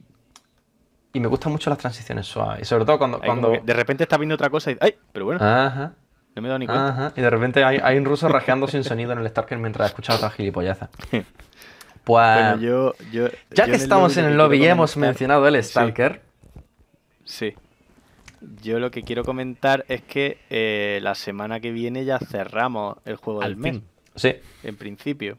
Y me gustan mucho las transiciones suaves. Y sobre todo cuando. cuando... De repente estás viendo otra cosa y. ¡Ay! Pero bueno. Ajá. No me he dado ni cuenta. Ajá. Y de repente hay, un ruso rajeando sin sonido en el Starker mientras escucha otra gilipollaza. <laughs> Pues. yo, ya que estamos en el lobby hemos mencionado el Stalker. sí. Yo lo que quiero comentar es que eh, la semana que viene ya cerramos el juego del mes. Sí. En principio.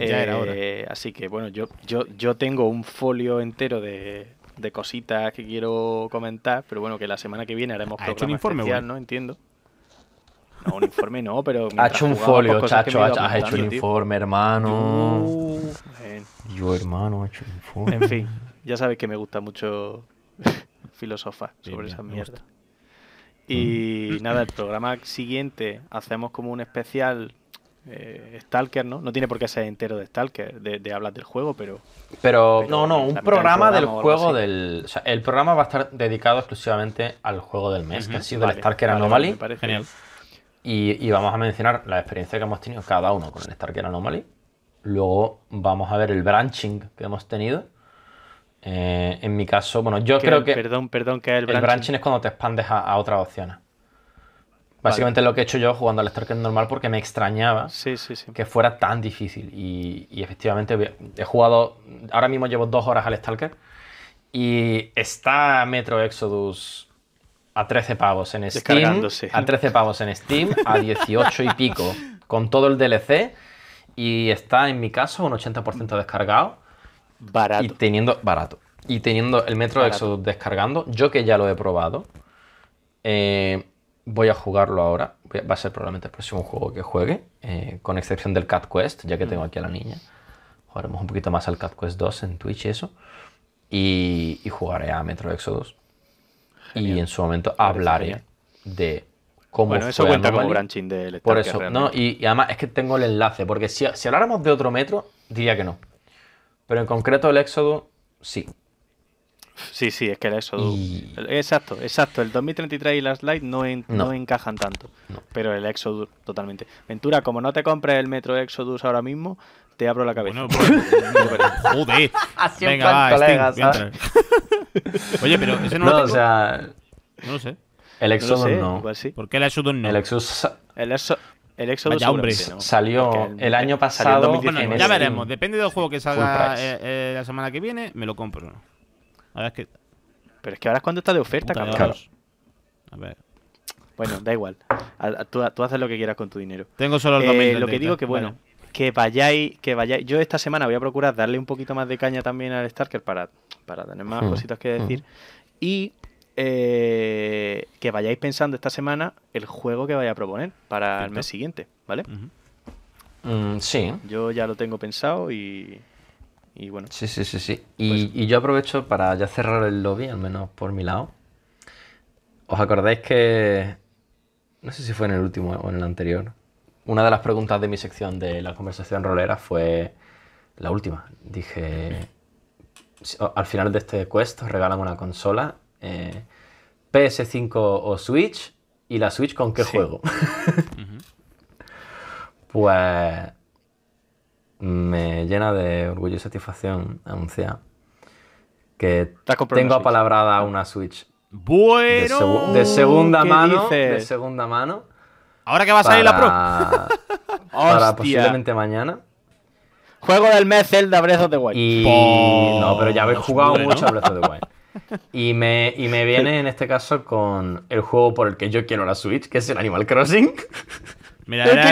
Eh, así que bueno, yo, yo, yo tengo un folio entero de, cositas que quiero comentar, pero bueno, que la semana que viene haremos programa un informe, especial, ¿no? Entiendo. No, un informe no, pero... Ha hecho un folio, chacho, has hecho un informe, hermano. Yo, hermano, he hecho un informe. En fin, ya sabes que me gusta mucho filosofa sobre esa mierda Y mm. nada, el programa siguiente hacemos como un especial eh, Stalker, ¿no? No tiene por qué ser entero de Stalker, de, hablar del juego, pero, pero. no, no, un programa, del juego del. O sea, el programa va a estar dedicado exclusivamente al juego del mes, que ha sido el Stalker Anomaly. Genial. Y, y, vamos a mencionar la experiencia que hemos tenido cada uno con el Stalker Anomaly. Luego vamos a ver el branching que hemos tenido. Eh, en mi caso, bueno, yo creo que. el branching. es cuando te expandes a, otras opciones. Básicamente lo que he hecho yo jugando al Stalker normal porque me extrañaba que fuera tan difícil. Y, y, efectivamente he jugado, ahora mismo llevo dos horas al Stalker y está Metro Exodus a 13 pavos en Steam. A 13 pavos en Steam, a 18 y pico con todo el DLC y está en mi caso un 80% descargado. Barato. Y teniendo, barato. Y teniendo el Metro Exodus descargando, yo que ya lo he probado, eh, voy a jugarlo ahora. Va a ser probablemente el próximo juego que juegue, eh, con excepción del Cat Quest, ya que tengo aquí a la niña. Jugaremos un poquito más al Cat Quest 2 en Twitch eso. Y, jugaré a Metro Exodus. Y en su momento hablaré de cómo bueno, fue eso cuenta branching Por eso, no, y, y, además es que tengo el enlace, porque si habláramos de otro metro, diría que no. Pero en concreto el Exodus, sí. Sí, sí, es que el Exodus. Exacto, exacto. El 2033 y las Light no, encajan tanto. Pero el Exodus, totalmente. Ventura, como no te compres el Metro Exodus ahora mismo, te abro la cabeza. Bueno, pues, <laughs> joder. Así Venga, va, colega, <laughs> Oye, pero ese no, lo tengo? o sea. No lo sé. El Exodus no. Sí. ¿Por qué el Exodus no? El Exodus. El Exodus. El Exodus hombre, salió el, año pasado. ya veremos. Depende del juego que salga eh, eh, la semana que viene, me lo compro. Pero es que ahora es cuando está de oferta, cabrón. A ver. Bueno, da igual. tú, haces lo que quieras con tu dinero. Tengo solo el domingo. Eh, lo que digo que, bueno, que vayáis, que Yo esta semana voy a procurar darle un poquito más de caña también al Starker para, para tener más hmm. cositas que hmm. decir. Y eh, que vayáis pensando esta semana el juego que vaya a proponer para el mes siguiente, ¿vale? Mm, sí. Yo ya lo tengo pensado y, y bueno. Sí, sí, sí, sí. Y, pues y, yo aprovecho para ya cerrar el lobby, al menos por mi lado. ¿Os acordáis que... No sé si fue en el último o en el anterior. Una de las preguntas de mi sección de la conversación rolera fue la última. Dije, al final de este quest os regalan una consola eh, PS5 o Switch y la Switch con qué juego. <laughs> pues me llena de orgullo y satisfacción anunciar que tengo apalabrada una Switch. de, segunda mano, de segunda mano. Ahora que va a salir la Pro. <laughs> para posiblemente mañana. Juego del mes Zelda Breath of the Wild. No, pero ya habéis jugado mucho a Breath of the Wild. Y me, y me viene en este caso con el juego por el que yo quiero la Switch, que es el Animal Crossing. Mira, era,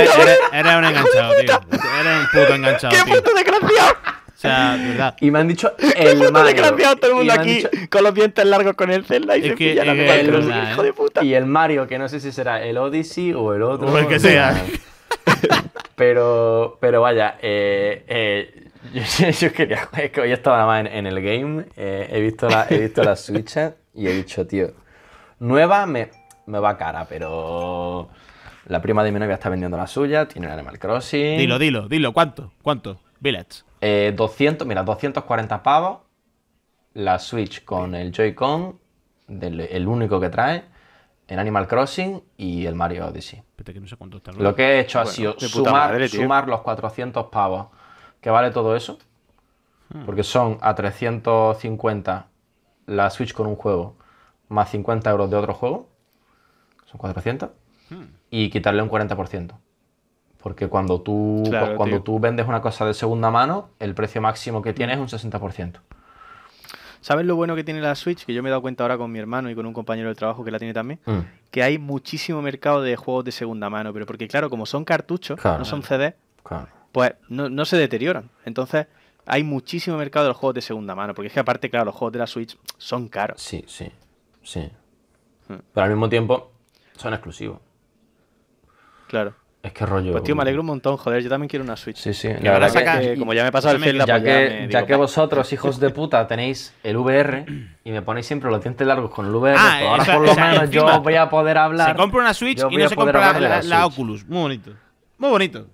era, un enganchado, <laughs> tío. Era un puto enganchado. ¡Qué puto desgraciado! O sea, verdad. Y me han dicho <laughs> el Mario. desgraciado todo el mundo aquí con los dientes largos con el Zelda y que, el, ¿eh? hijo de puta. Y el Mario, que no sé si será el Odyssey o el otro. O el que sea. <laughs> pero, pero vaya, eh, eh <laughs> Yo, quería jugar, que hoy estaba nada más en, el game, eh, he visto la, he visto las <laughs> Switch y he dicho, tío, nueva me, me va cara, pero la prima de mi novia está vendiendo la suya, tiene el Animal Crossing. Dilo, dilo, dilo, ¿cuánto? ¿Cuánto? Village. 200, eh, mira, 240 pavos, la Switch con el Joy-Con, el único que trae, el Animal Crossing y el Mario Odyssey. Que no sé está Lo que he hecho ha sido sumar, sumar los 400 pavos que vale todo eso. Hmm. Porque son a 350 la Switch con un juego, más 50 euros de otro juego, son 400, hmm. y quitarle un 40%. Porque cuando tú, cuando tú vendes una cosa de segunda mano, el precio máximo que tienes es un 60%. ¿Sabes lo bueno que tiene la Switch? Que yo me he dado cuenta ahora con mi hermano y con un compañero de trabajo que la tiene también. Hmm. Que hay muchísimo mercado de juegos de segunda mano. Pero porque, claro, como son cartuchos, no son CD, claro pues no, no se deterioran. Entonces, hay muchísimo mercado de los juegos de segunda mano, porque es que aparte, claro, los juegos de la Switch son caros. Sí, sí, sí. Hmm. Pero al mismo tiempo, son exclusivos. Claro. Es que rollo. Pues tío, me alegro un montón, joder, yo también quiero una Switch. Sí, sí. Y ahora saca... que, como ya me he pasado el Zelda, pues ya, que, ya que vosotros, hijos de puta, tenéis el VR y me ponéis siempre los dientes largos con el VR, ah, pues ahora eh, por lo menos yo voy a poder hablar. Se compra una Switch y no se compra la Oculus. Muy bonito. Muy bonito.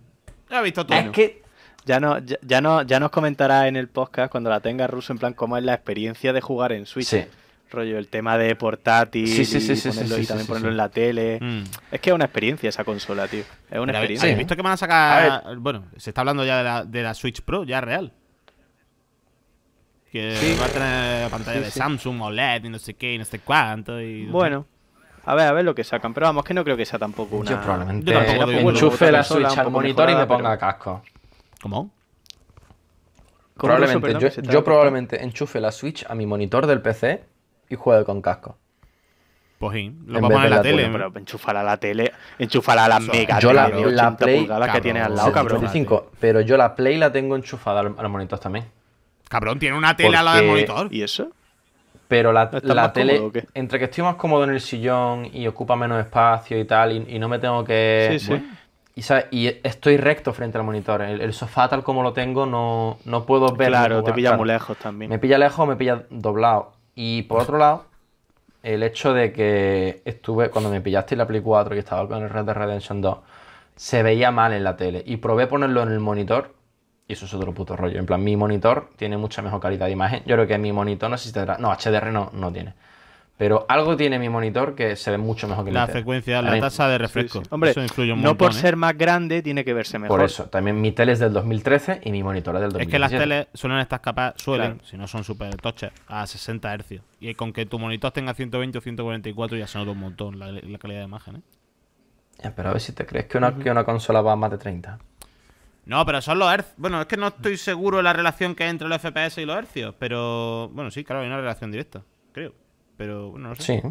Ya que ya, no, ya, no, ya nos comentará en el podcast cuando la tenga Ruso en plan cómo es la experiencia de jugar en Switch. Rollo, el tema de portátil y, ponerlo, también ponerlo en la tele. Mm. Es que es una experiencia esa consola, tío. Es una experiencia. visto que van a sacar. bueno, se está hablando ya de la, Switch Pro, ya real. Que va a tener pantalla de Samsung, OLED y no sé qué, y no sé cuánto. Y, bueno, a ver, a ver lo que sacan. Pero vamos, que no creo que sea tampoco una. Yo probablemente enchufe la Switch al monitor y me ponga casco. ¿Cómo? Probablemente, yo, probablemente enchufe la Switch a mi monitor del PC y juegue con casco. Pues sí, lo vamos a en la, tele. enchufar a la tele, enchufar a la mega yo la, la Play, que tiene pero yo la Play la tengo enchufada al, los monitor también. Cabrón, tiene una tele al lado del monitor. ¿Y eso? Pero la, tele, entre que estoy más cómodo en el sillón y ocupa menos espacio y tal, y, no me tengo que... Sí, Y, ¿sabes? y, estoy recto frente al monitor. El, sofá tal como lo tengo no, puedo ver. Claro, te pilla muy lejos también. Me pilla lejos, me pilla doblado. Y por otro lado, el hecho de que estuve, cuando me pillaste la Play 4 que estaba con el Red Dead Redemption 2, se veía mal en la tele. Y probé ponerlo en el monitor y eso es otro puto rollo. En plan, mi monitor tiene mucha mejor calidad de imagen. Yo creo que mi monitor no sé si tendrá. No, HDR no, tiene. Pero algo tiene mi monitor que se ve mucho mejor que la frecuencia, la tasa de refresco. Hombre, eso influye un montón, no por ¿eh? ser más grande tiene que verse mejor. Por eso, también mi tele es del 2013 y mi monitor es del 2013. Es que las teles suelen estar capaces, suelen, si no son super toches, a 60 Hz. Y con que tu monitor tenga 120 o 144 ya se nota un montón la, calidad de imagen. ¿eh? pero a ver si te crees que una, que una consola va a más de 30. No, pero son los hercios. Bueno, es que no estoy seguro de la relación que hay entre los FPS y los hercios, pero bueno, sí, claro, hay una relación directa, creo. Pero bueno, no sé. Sí.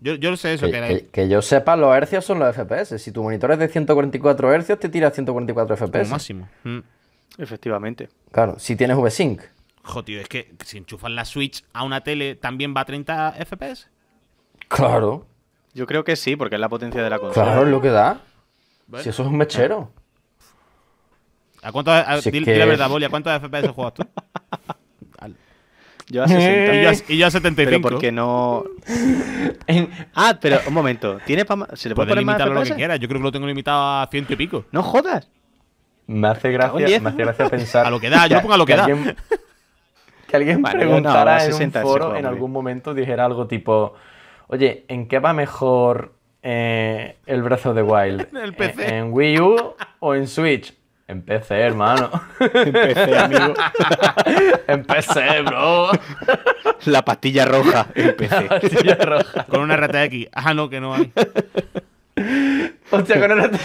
Yo, yo sé eso que, que, que, yo sepa, los hercios son los FPS. Si tu monitor es de 144 hercios, te tira 144 FPS. máximo. Mm. Efectivamente. Claro, si tienes VSync. Joder, es que si enchufas la Switch a una tele, ¿también va a 30 FPS? Claro. Yo creo que sí, porque es la potencia de la consola. Claro, es lo que da. Si eso es un mechero. ¿A cuánto, la verdad, cuántos FPS juegas tú? <laughs> Yo a 60. Eh. y, yo a, y 75. porque no. Ah, pero un momento. ¿Tiene ¿Se le puede poner limitarlo más lo que quiera. Yo creo que lo tengo limitado a ciento y pico. No jodas. Me hace gracia, me hace gracia pensar. A lo que da, yo lo pongo a lo que, da. Alguien... que alguien preguntara en un foro en algún momento, dijera algo tipo: Oye, ¿en qué va mejor eh, el brazo de Wild? <laughs> ¿En, el PC? ¿En Wii U o en Switch? Empecé, hermano. <laughs> Empecé, amigo. <laughs> Empecé, bro. La pastilla roja. Empecé. La pastilla roja. Con una rata X. Ah, no, que no hay. Hostia, con una rata,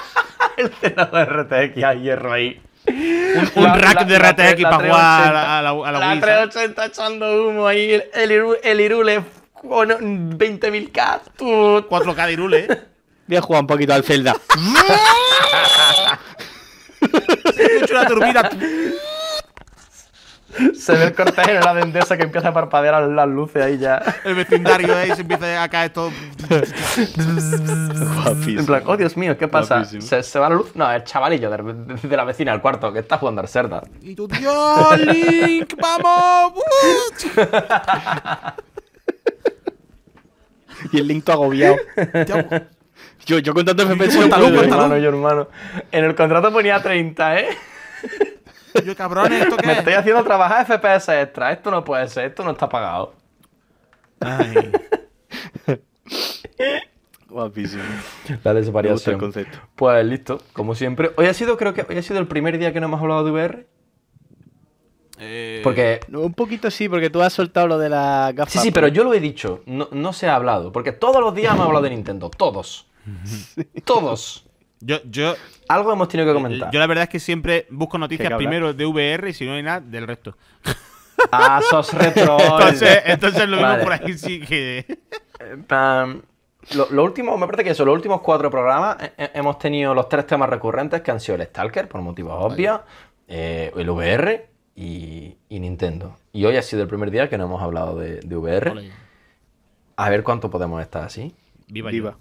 <laughs> El de RTX, hay hierro ahí. Un, rack de rata X para jugar a la, Wii. la, 380 echando humo ahí. El, Irule con 20.000K. 4K de Irule. ¿eh? Voy a jugar un poquito al Zelda. Se una turbina. Se ve el cortejo en la vendesa que empieza a parpadear las luces ahí ya. El vecindario ahí se empieza a caer todo. en plan, oh Dios mío, ¿qué pasa? ¿Se, ¿Se, va la luz? No, el chavalillo de, la vecina al cuarto que está jugando al cerda. ¡Y tu Dios, Link! ¡Vamos! y el Link todo agobiado. Yo, yo con tanto FPS. Yo, hermano. En el contrato ponía 30, ¿eh? Yo, cabrón, ¿esto qué? Me estoy haciendo trabajar FPS extra. Esto no puede ser, esto no está pagado. Ay. <laughs> Guapísimo. La desvariación. Pues listo, como siempre. Hoy ha sido, creo que, hoy ha sido el primer día que no hemos hablado de VR. Eh... Porque... Un poquito sí, porque tú has soltado lo de la gafas. Sí, sí, pero pues. yo lo he dicho. No, no se ha hablado. Porque todos los días hemos hablado de Nintendo. Todos. <laughs> Todos. Yo, yo, Algo hemos tenido que eh, comentar. Yo la verdad es que siempre busco noticias primero de VR y si no hay nada, del resto. <laughs> Ah, sos retro. entonces, lo mismo por aquí sí que... Eh, lo, último, me parece que eso, los últimos cuatro programas eh, hemos tenido los tres temas recurrentes que han sido el Stalker, por motivos obvios, el VR y, Nintendo. Y hoy ha sido el primer día que no hemos hablado de, VR. A ver cuánto podemos estar así. Viva, viva.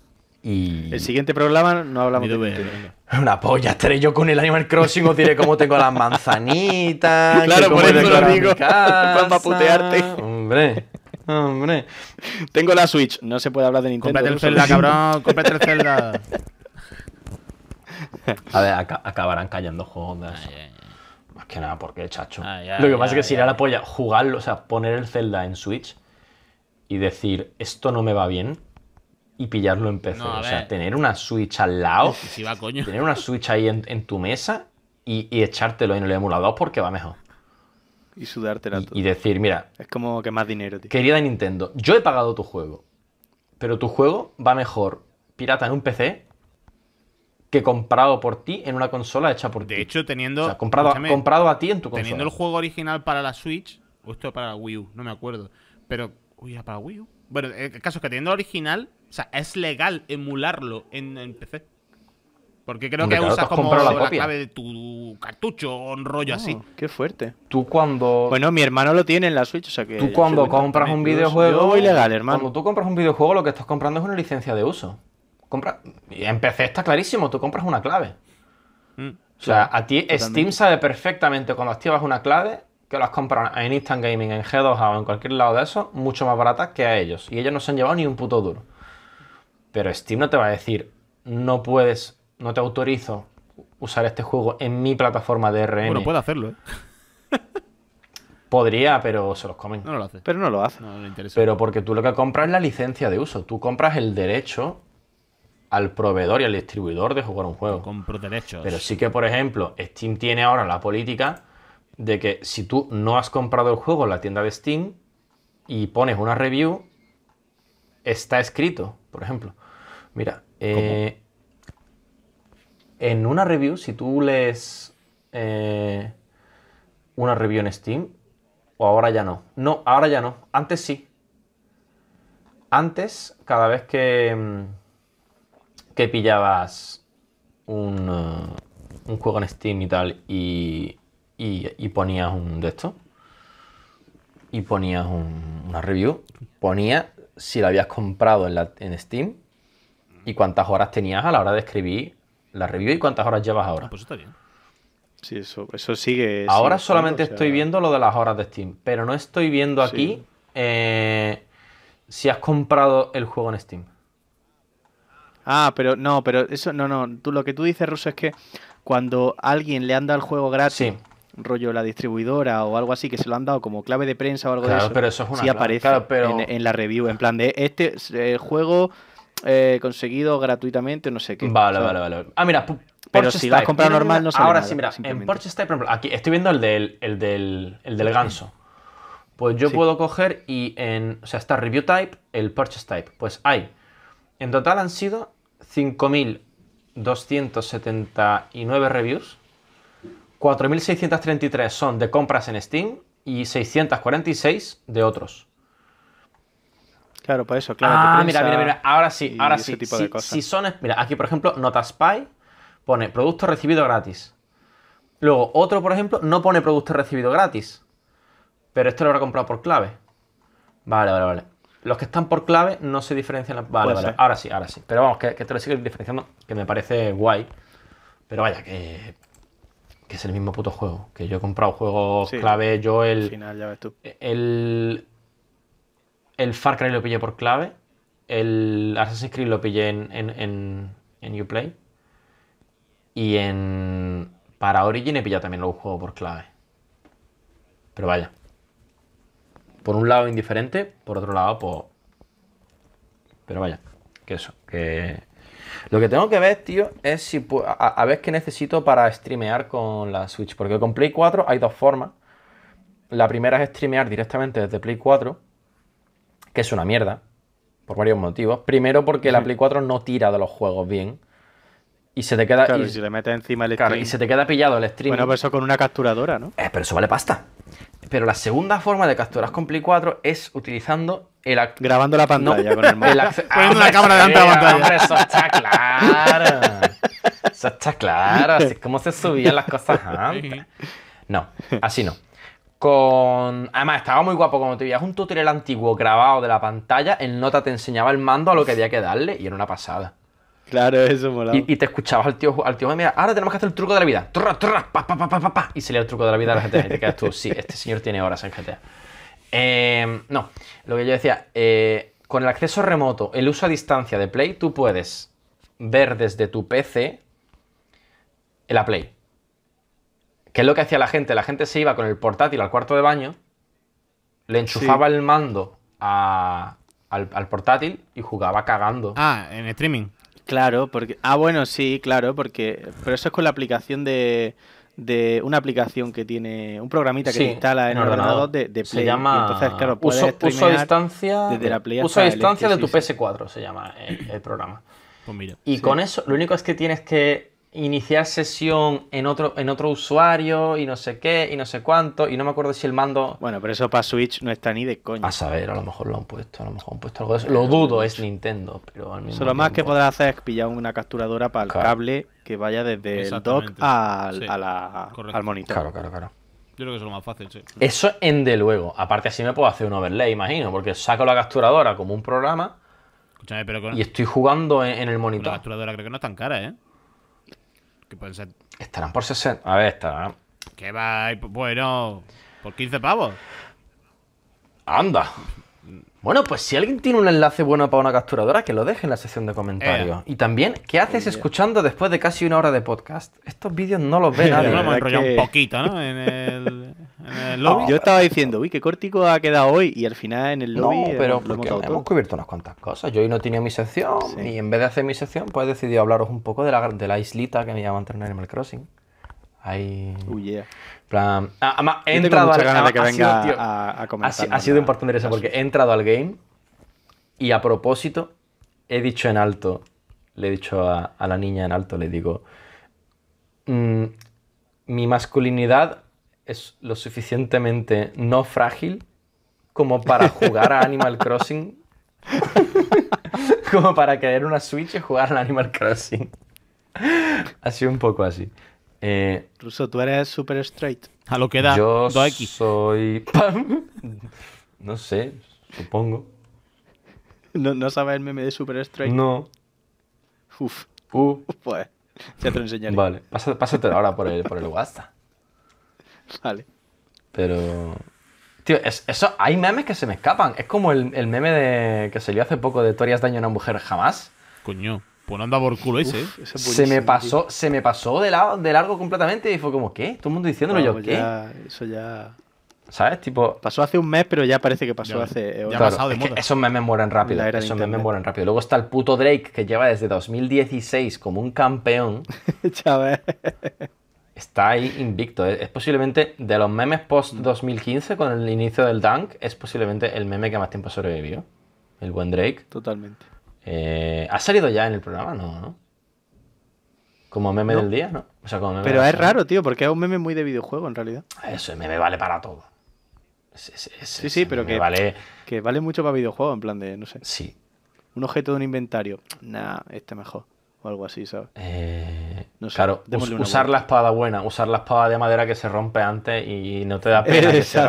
Y... El siguiente programa no hablamos de este. <laughs> Una polla, estaré yo con el Animal Crossing, o diré cómo tengo las manzanitas. <laughs> claro, por eso lo digo. Para <laughs> putearte. Hombre. Hombre. Tengo la Switch. No se puede hablar de Nintendo. Cómprate el Zelda, cabrón. Cómprate el Zelda. A ver, acabarán callando juegos Más que nada porque, chacho. Lo que pasa es que si era la polla jugarlo, o sea, poner el Zelda en Switch y decir, esto no me va bien y pillarlo en PC. o sea, tener una Switch al lado. Tener una Switch ahí en, tu mesa y, y, echártelo en el emulador porque va mejor. Y sudártela y, Y decir, mira. Es como que más dinero, tío. Querida Nintendo, yo he pagado tu juego. Pero tu juego va mejor pirata en un PC que comprado por ti en una consola hecha por ti. De hecho, teniendo. O sea, comprado, comprado a ti en tu consola. Teniendo el juego original para la Switch. O esto para la Wii U, no me acuerdo. Pero. Uy, para Wii U. Bueno, el caso es que teniendo el original o sea, es legal emularlo en, PC. Porque creo que usas como la, clave de tu cartucho o un rollo así. Oh, qué fuerte. Tú cuando. Bueno, mi hermano lo tiene en la Switch, o sea que. Tú cuando compras un videojuego. Yo voy legal, hermano. Cuando tú compras un videojuego, lo que estás comprando es una licencia de uso. Compra... En PC está clarísimo, tú compras una clave. Mm. o sea, a ti Steam sabe perfectamente cuando activas una clave que lo has comprado en Instant Gaming, en g 2 o en cualquier lado de eso, mucho más baratas que a ellos. Y ellos no se han llevado ni un puto duro. Pero Steam no te va a decir, no puedes, no te autorizo usar este juego en mi plataforma de RM. No puede hacerlo, ¿eh? Podría, pero se los comen. No, lo hace. Pero no lo hace. No, le interesa. Pero porque tú lo que compras es la licencia de uso. Tú compras el derecho al proveedor y al distribuidor de jugar un juego. compro derechos. Pero sí que, por ejemplo, Steam tiene ahora la política de que si tú no has comprado el juego en la tienda de Steam y pones una review, está escrito, por ejemplo. Mira, eh, en una review, si tú lees eh, una review en Steam, o ahora ya no. No, ahora ya no. Antes sí. Antes, cada vez que, mm, que pillabas eh, un, juego en Steam y tal, y, y, ponías un de esto, y ponías una review, ponía si la habías comprado en, en Steam y cuántas horas tenías a la hora de escribir la review y cuántas horas llevas ahora. pues está bien. Sí, eso, eso sigue. Ahora solamente estoy viendo lo de las horas de Steam, pero no estoy viendo aquí eh, si has comprado el juego en Steam. Ah, pero no, pero eso, no, no. Tú, lo que tú dices, Ruso, es que cuando alguien le anda dado el juego gratis, rollo la distribuidora o algo así, que se lo han dado como clave de prensa o algo de eso, pero sí aparece pero... en, la review, en plan de este juego eh, conseguido gratuitamente, no sé qué. Vale, vale, vale. Ah, mira, pero si la has normal, no Ahora sí, mira, en Purchase Type, por ejemplo, aquí estoy viendo el del, el del, del ganso. Pues yo puedo coger y en. O sea, está Review Type, el Purchase Type. Pues hay. En total han sido 5.279 reviews. 4.633 son de compras en Steam y 646 de otros. Claro, por eso, claro. Ah, mira, mira, mira. Ahora sí, ahora sí. si, son. Mira, aquí, por ejemplo, NotaSpy pone producto recibido gratis. Luego, otro, por ejemplo, no pone producto recibido gratis. Pero esto lo habrá comprado por clave. Vale, vale, vale. Los que están por clave no se diferencian. Vale, vale. Ahora sí, ahora sí. Pero vamos, que, que te lo sigue diferenciando, que me parece guay. Pero vaya, que que es el mismo puto juego. Que yo he comprado juegos clave, yo el. final, ya ves tú. El el Far Cry lo pillé por clave, el Assassin's Creed lo pillé en, en, Uplay y en para Origin he pillado también los juegos por clave. Pero vaya. Por un lado indiferente, por otro lado, pues... Pero vaya, que eso, que... Lo que tengo que ver, tío, es si a, a ver qué necesito para streamear con la Switch. Porque con Play 4 hay dos formas. La primera es streamear directamente desde Play 4 que es una mierda, por varios motivos. Primero, porque la Play 4 no tira de los juegos bien. Y se te queda. y, le encima el y se te queda pillado el stream. Bueno, pero eso con una capturadora, ¿no? Eh, pero eso vale pasta. Pero la segunda forma de capturar con Play 4 es utilizando el Grabando la pantalla con el <laughs> móvil. Poniendo la cámara delante de la pantalla. Hombre, eso está claro. <laughs> eso está claro. Así es como se subían las cosas antes. No, así no con. Además, estaba muy guapo. Como te veías un tutorial antiguo grabado de la pantalla, el nota te enseñaba el mando a lo que había que darle y era una pasada. Claro, eso molaba. Y, te escuchabas al tío, al tío, ahora tenemos que hacer el truco de la vida. pa, Y salía el truco de la vida a la gente. te quedas tú, <laughs> sí, este señor tiene horas en GTA. Em, no, lo que yo decía, eh, con el acceso remoto, el uso a distancia de Play, tú puedes ver desde tu PC la Play. ¿Qué es lo que hacía la gente? La gente se iba con el portátil al cuarto de baño, le enchufaba el mando al, portátil y jugaba cagando. Ah, en streaming. Claro, porque. Ah, bueno, sí, claro, porque. Pero eso es con la aplicación de. de una aplicación que tiene. Un programita que se instala en ordenador, de, Play. Se llama. entonces, claro, uso, a distancia. Desde la Play uso a distancia de tu PS4 se llama el, eh, el programa. Pues mira. Y con eso, lo único es que tienes que iniciar sesión en otro, en otro usuario y no sé qué y no sé cuánto y no me acuerdo si el mando... Bueno, pero eso para Switch no está ni de coña. A saber, a lo mejor lo han puesto, a lo mejor han puesto algo de Lo dudo, es Nintendo, pero al Solo más que podrás hacer es pillar una capturadora para el cable que vaya desde el dock al, monitor. Claro, claro, claro. Yo creo que es lo más fácil, sí. Eso en de luego. Aparte así me puedo hacer un overlay, imagino, porque saco la capturadora como un programa... Y estoy jugando en, el monitor. la capturadora creo que no es tan cara, ¿eh? pueden Estarán por 60. A ver, estarán. ¿Qué va, bueno, por 15 pavos. Anda. Bueno, pues si alguien tiene un enlace bueno para una capturadora, que lo deje en la sección de comentarios. Eh. Y también, ¿qué haces escuchando después de casi una hora de podcast? Estos vídeos no los ve nadie. enrollado un poquito, ¿no? <laughs> En el yo estaba diciendo, uy, qué córtico ha quedado hoy. Y al final en el lobby. No, eh, pero hemos, cubierto unas cuantas cosas. Yo hoy no tenía mi sección. Y en vez de hacer mi sección, pues he decidido hablaros un poco de la, de la islita que me llaman en Animal Crossing. Ahí. Uy, plan, además, he entrado Ha, sido importante eso porque he entrado al game y a propósito he dicho en alto, le he dicho a, la niña en alto, le digo, mm, mi masculinidad es lo suficientemente no frágil como para jugar a Animal <laughs> Crossing. <laughs> como para querer una Switch y jugar a Animal Crossing. así un poco así. Eh, Ruso, tú eres super straight. A lo que da yo soy... no sé, supongo. No, no, sabes el meme de super straight? No. Uf. Uh. <laughs> Pues, ya te lo enseñaré. Vale, pásate ahora por el, por el WhatsApp. Vale. Pero. Tío, eso, hay memes que se me escapan. Es como el, meme de, que salió hace poco de Torias daño a una mujer jamás. Coño, pues no anda por culo ese, ¿eh? se me pasó, se me pasó de, de, largo completamente y fue como, ¿qué? Todo el mundo diciéndolo yo, ¿qué? eso ya. ¿Sabes? Tipo. Pasó hace un mes, pero ya parece que pasó hace. Ya esos memes mueren rápido. Esos memes mueren rápido. Luego está el puto Drake que lleva desde 2016 como un campeón. <laughs> Chávez. Está ahí invicto. Es, posiblemente, de los memes post-2015, mm. con el inicio del Dunk, es posiblemente el meme que más tiempo sobrevivió. El buen Drake. Totalmente. Eh, ¿Ha salido ya en el programa? No, Como meme del día, ¿no? Pero es raro, tío, porque es un meme muy de videojuego en realidad. Eso, el meme vale para todo. sí, sí, pero que vale... que vale mucho para videojuego en plan de, no sé. Sí. Un objeto de un inventario. Nah, este mejor algo así, ¿sabes? Eh, no claro, usar la espada buena, usar la espada de madera que se rompe antes y no te da pena que se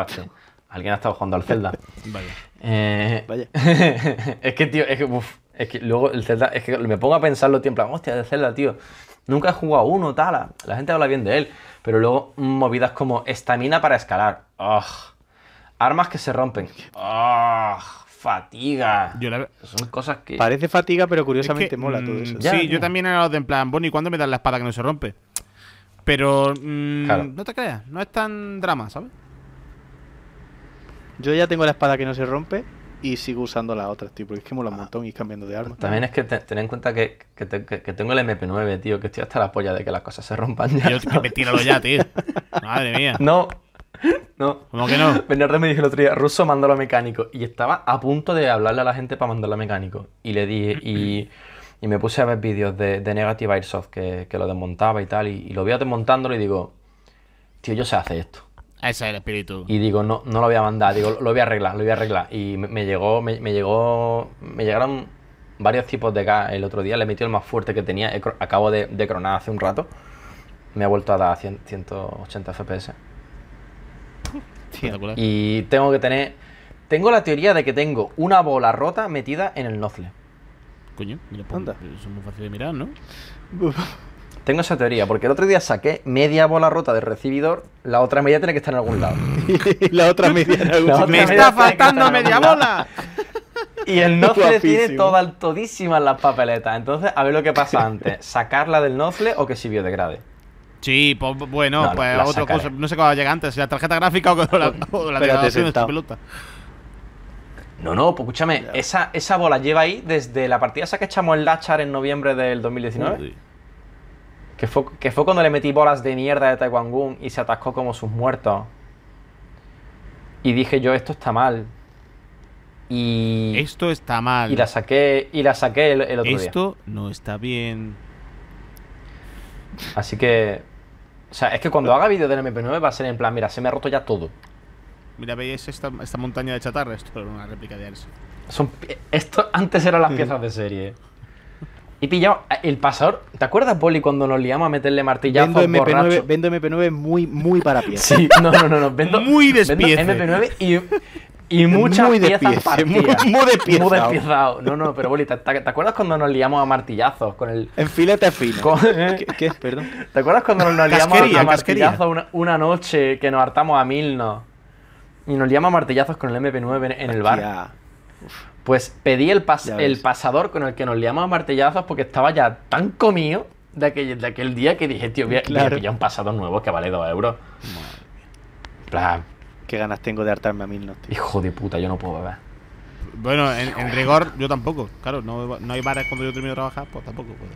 Alguien ha estado jugando al Zelda. <laughs> Vale eh, <laughs> es que, tío, es que, es que luego el Zelda, es que me pongo a pensarlo, tío, en plan, hostia, de Zelda, tío. Nunca he jugado uno, tal. La gente habla bien de él. Pero luego movidas como estamina para escalar. Armas que se rompen fatiga. Son cosas que. Parece fatiga, pero curiosamente mola mm, todo eso. sí, yo también era de en plan, bueno, ¿y cuando me dan la espada que no se rompe? Pero. Mm, no te creas, no es tan drama, ¿sabes? Yo ya tengo la espada que no se rompe y sigo usando la otra tío, porque es que mola un ah. montón y cambiando de arma. También es que ten en cuenta que, tengo el MP9, tío, que estoy hasta la polla de que las cosas se rompan ya. Yo, me ya, tío. <laughs> Madre mía. No, no. ¿Cómo que no? Bernardo me dijo el otro día, Russo mándalo a mecánico. Y estaba a punto de hablarle a la gente para mandarlo a mecánico. Y le dije, y, me puse a ver vídeos de, Negative Airsoft que, lo desmontaba y tal. Y, lo veo desmontándolo y digo, tío, yo sé hacer esto. Ese es el espíritu. Y digo, no, no lo voy a mandar, digo, lo voy a arreglar, lo voy a arreglar. Y me, llegó, me, llegó, me llegaron varios tipos de gas. El otro día le metí el más fuerte que tenía, acabo de, cronar hace un rato. Me ha vuelto a dar 180 FPS. Y tengo que tener. Tengo la teoría de que tengo una bola rota metida en el nofle Coño, mira, pues, es muy fácil de mirar, ¿no? <laughs> Tengo esa teoría, porque el otro día saqué media bola rota del recibidor, la otra media tiene que estar en algún lado. y <laughs> la otra media ¡Me está faltando media bola! y el nofle tiene toda en las papeletas. Entonces, a ver lo que pasa <laughs> antes: sacarla del nofle o que se biodegrade. Sí, pues, bueno, no, pues otra cosa. No sé cuál llegar antes, si la tarjeta gráfica o la, <laughs> la de esta pelota. No, no, pues escúchame, esa, esa bola lleva ahí desde la partida esa que echamos en Lachar en noviembre del 2019. Que fue, que fue cuando le metí bolas de mierda de Taekwondo y se atascó como sus muertos. Y dije yo, esto está mal. Y. Esto está mal. Y la saqué, y la saqué el, otro día. Esto no está bien. Así que o sea, es que cuando haga vídeo del MP9 va a ser en plan, mira, se me ha roto ya todo. Mira, veis esta, montaña de chatarra, esto era una réplica de Ars. Son, esto antes eran las piezas de serie. Y pillado el pasador. ¿Te acuerdas, Poli, cuando nos liamos a meterle martillazo vendo MP9, Vendo MP9 muy, muy para piezas. Sí, no, no, no. no. Vendo, muy despiece. Vendo MP9 y y muchas muy de pieza, Muy, de despiezado. <laughs> Muy No, no, pero bolita, ¿te, acuerdas cuando nos liamos a martillazos con el. En filete fino. ¿Qué, Perdón. ¿Te acuerdas cuando nos liamos a martillazos una, una, noche que nos hartamos a Milno? Y nos liamos a martillazos con el MP9 en, el bar. Pues pedí el, pas, el pasador con el que nos liamos a martillazos porque estaba ya tan comido de aquel, de aquel día que dije, tío, voy a, pillar un pasador nuevo que vale 2 euros. Plan, Qué ganas tengo de hartarme a Milnos, tío. Hijo de puta, yo no puedo beber. Bueno, en, rigor, yo tampoco. Claro, no, no hay bares cuando yo termino de trabajar, pues tampoco puedo.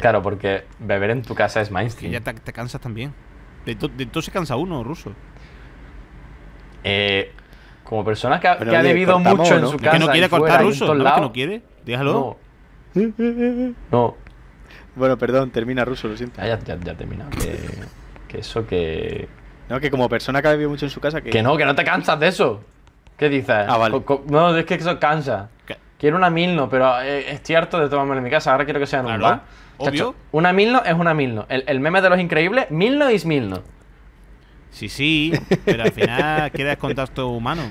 Claro, porque beber en tu casa es mainstream. Y ya te, cansas también. De, todo se cansa uno, ruso. Eh, como persona que ha, bebido mucho en su casa. que no quiere cortar ruso, ¿no? que no quiere? Déjalo. No. no. Bueno, perdón, termina ruso, lo siento. Ah, ya, ya, ya termina. que eso que no, que como persona que ha vivido mucho en su casa. Que, que no, que no te cansas de eso. ¿Qué dices? Ah, no, es que eso cansa. Quiero una Milno, pero eh, es cierto de tomarme en mi casa. Ahora quiero que sea en un bar. Obvio. Chacho, una Milno es una Milno. El, meme de los increíbles, Milno es Milno. Sí, sí, pero al final queda contacto humano.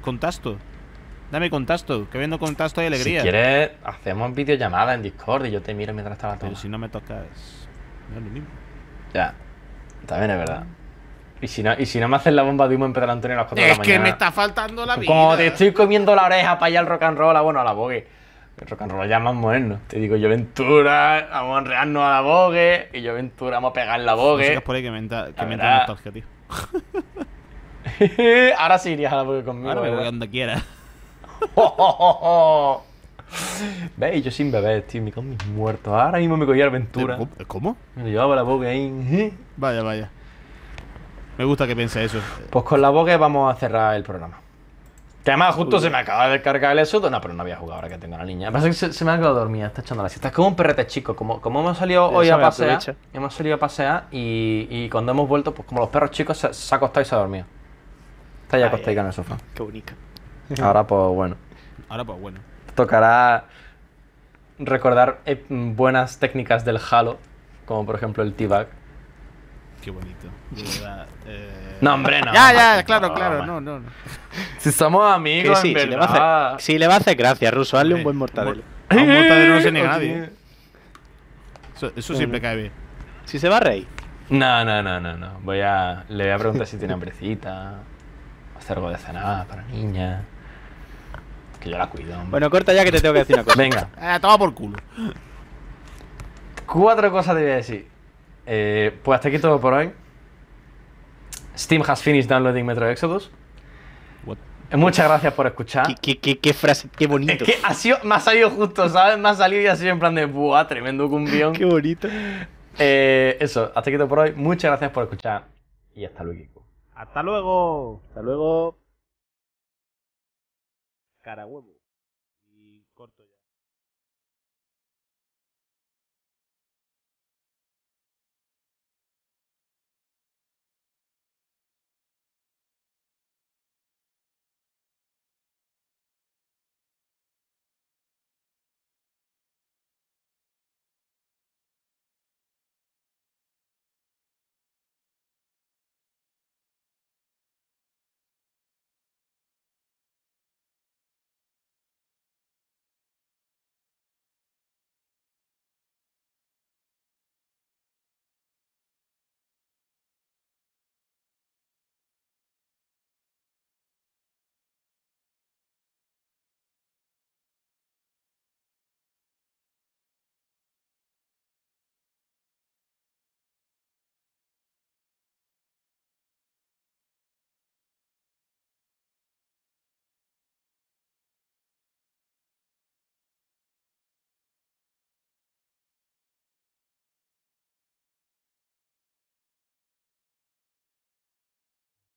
contacto. Dame contacto, que viendo contacto hay alegría. Si quieres, hacemos videollamada en Discord y yo te miro mientras estaba si no me tocas, Ya, también es verdad. Y si, no, y si no me hacen la bomba de humo en Pedro Antonio a las 4 de la mañana. Es que me está faltando la pues vida. Como te estoy comiendo la oreja para ir al rock and roll, ah, bueno, a la bogue. El rock and roll ya más moderno. Te digo, yo Ventura, vamos a enrearnos a la bogue. Y yo Ventura, vamos a pegar la bogue. Pues no por ahí que me entra, que me entra nostalgia, tío. <laughs> Ahora sí irías a la bogue conmigo. Ahora me voy donde quiera. <laughs> ¿Veis? Yo sin bebés, tío, me comí mis muertos. Ahora mismo me cogía Ventura. ¿Cómo? Me llevaba la bogue ahí. Vaya, vaya. Me gusta que piense eso. Pues con la boca vamos a cerrar el programa. además justo se me acaba de cargar el No, pero no había jugado ahora que tengo a la niña. Pasa que se, me ha quedado dormida, está echando la siesta. Es como un perrete chico. Como, hemos salido hoy a pasear, hemos salido a pasear y, cuando hemos vuelto, pues como los perros chicos, se, ha acostado y se ha dormido. Está ya ahí en el sofá. Qué bonita. Ahora pues bueno. Ahora pues bueno. Tocará recordar eh, buenas técnicas del Halo, como por ejemplo el T-Bag. Qué bonito, de verdad. Eh, no, hombre, no. Ya, ya, claro, claro, no, no, Si somos amigos, si, le va a hacer, si le a hacer gracia, Russo. hazle un buen mortadelo. A un mortadelo no se niega nadie. Eso, siempre cae bien. ¿Si se va a reír? No, no, no, no, no. Voy a, le voy a preguntar si tiene hambrecita, hacer algo de cenar para niña. Que yo la cuido. Hombre. Bueno, corta ya que te tengo que decir una cosa. Venga. Eh, toma por culo. Cuatro cosas te voy a decir. Eh, pues hasta aquí todo por hoy. Steam has finished downloading Metro Exodus. Muchas gracias por escuchar. Qué, frase, qué bonito. ha sido, me ha salido justo, ¿sabes? Me ha salido y ha sido en plan de, ¡buah, tremendo cumbión! qué bonito. Eh, eso, hasta aquí todo por hoy. Muchas gracias por escuchar y hasta luego. ¡Hasta luego! ¡Hasta luego!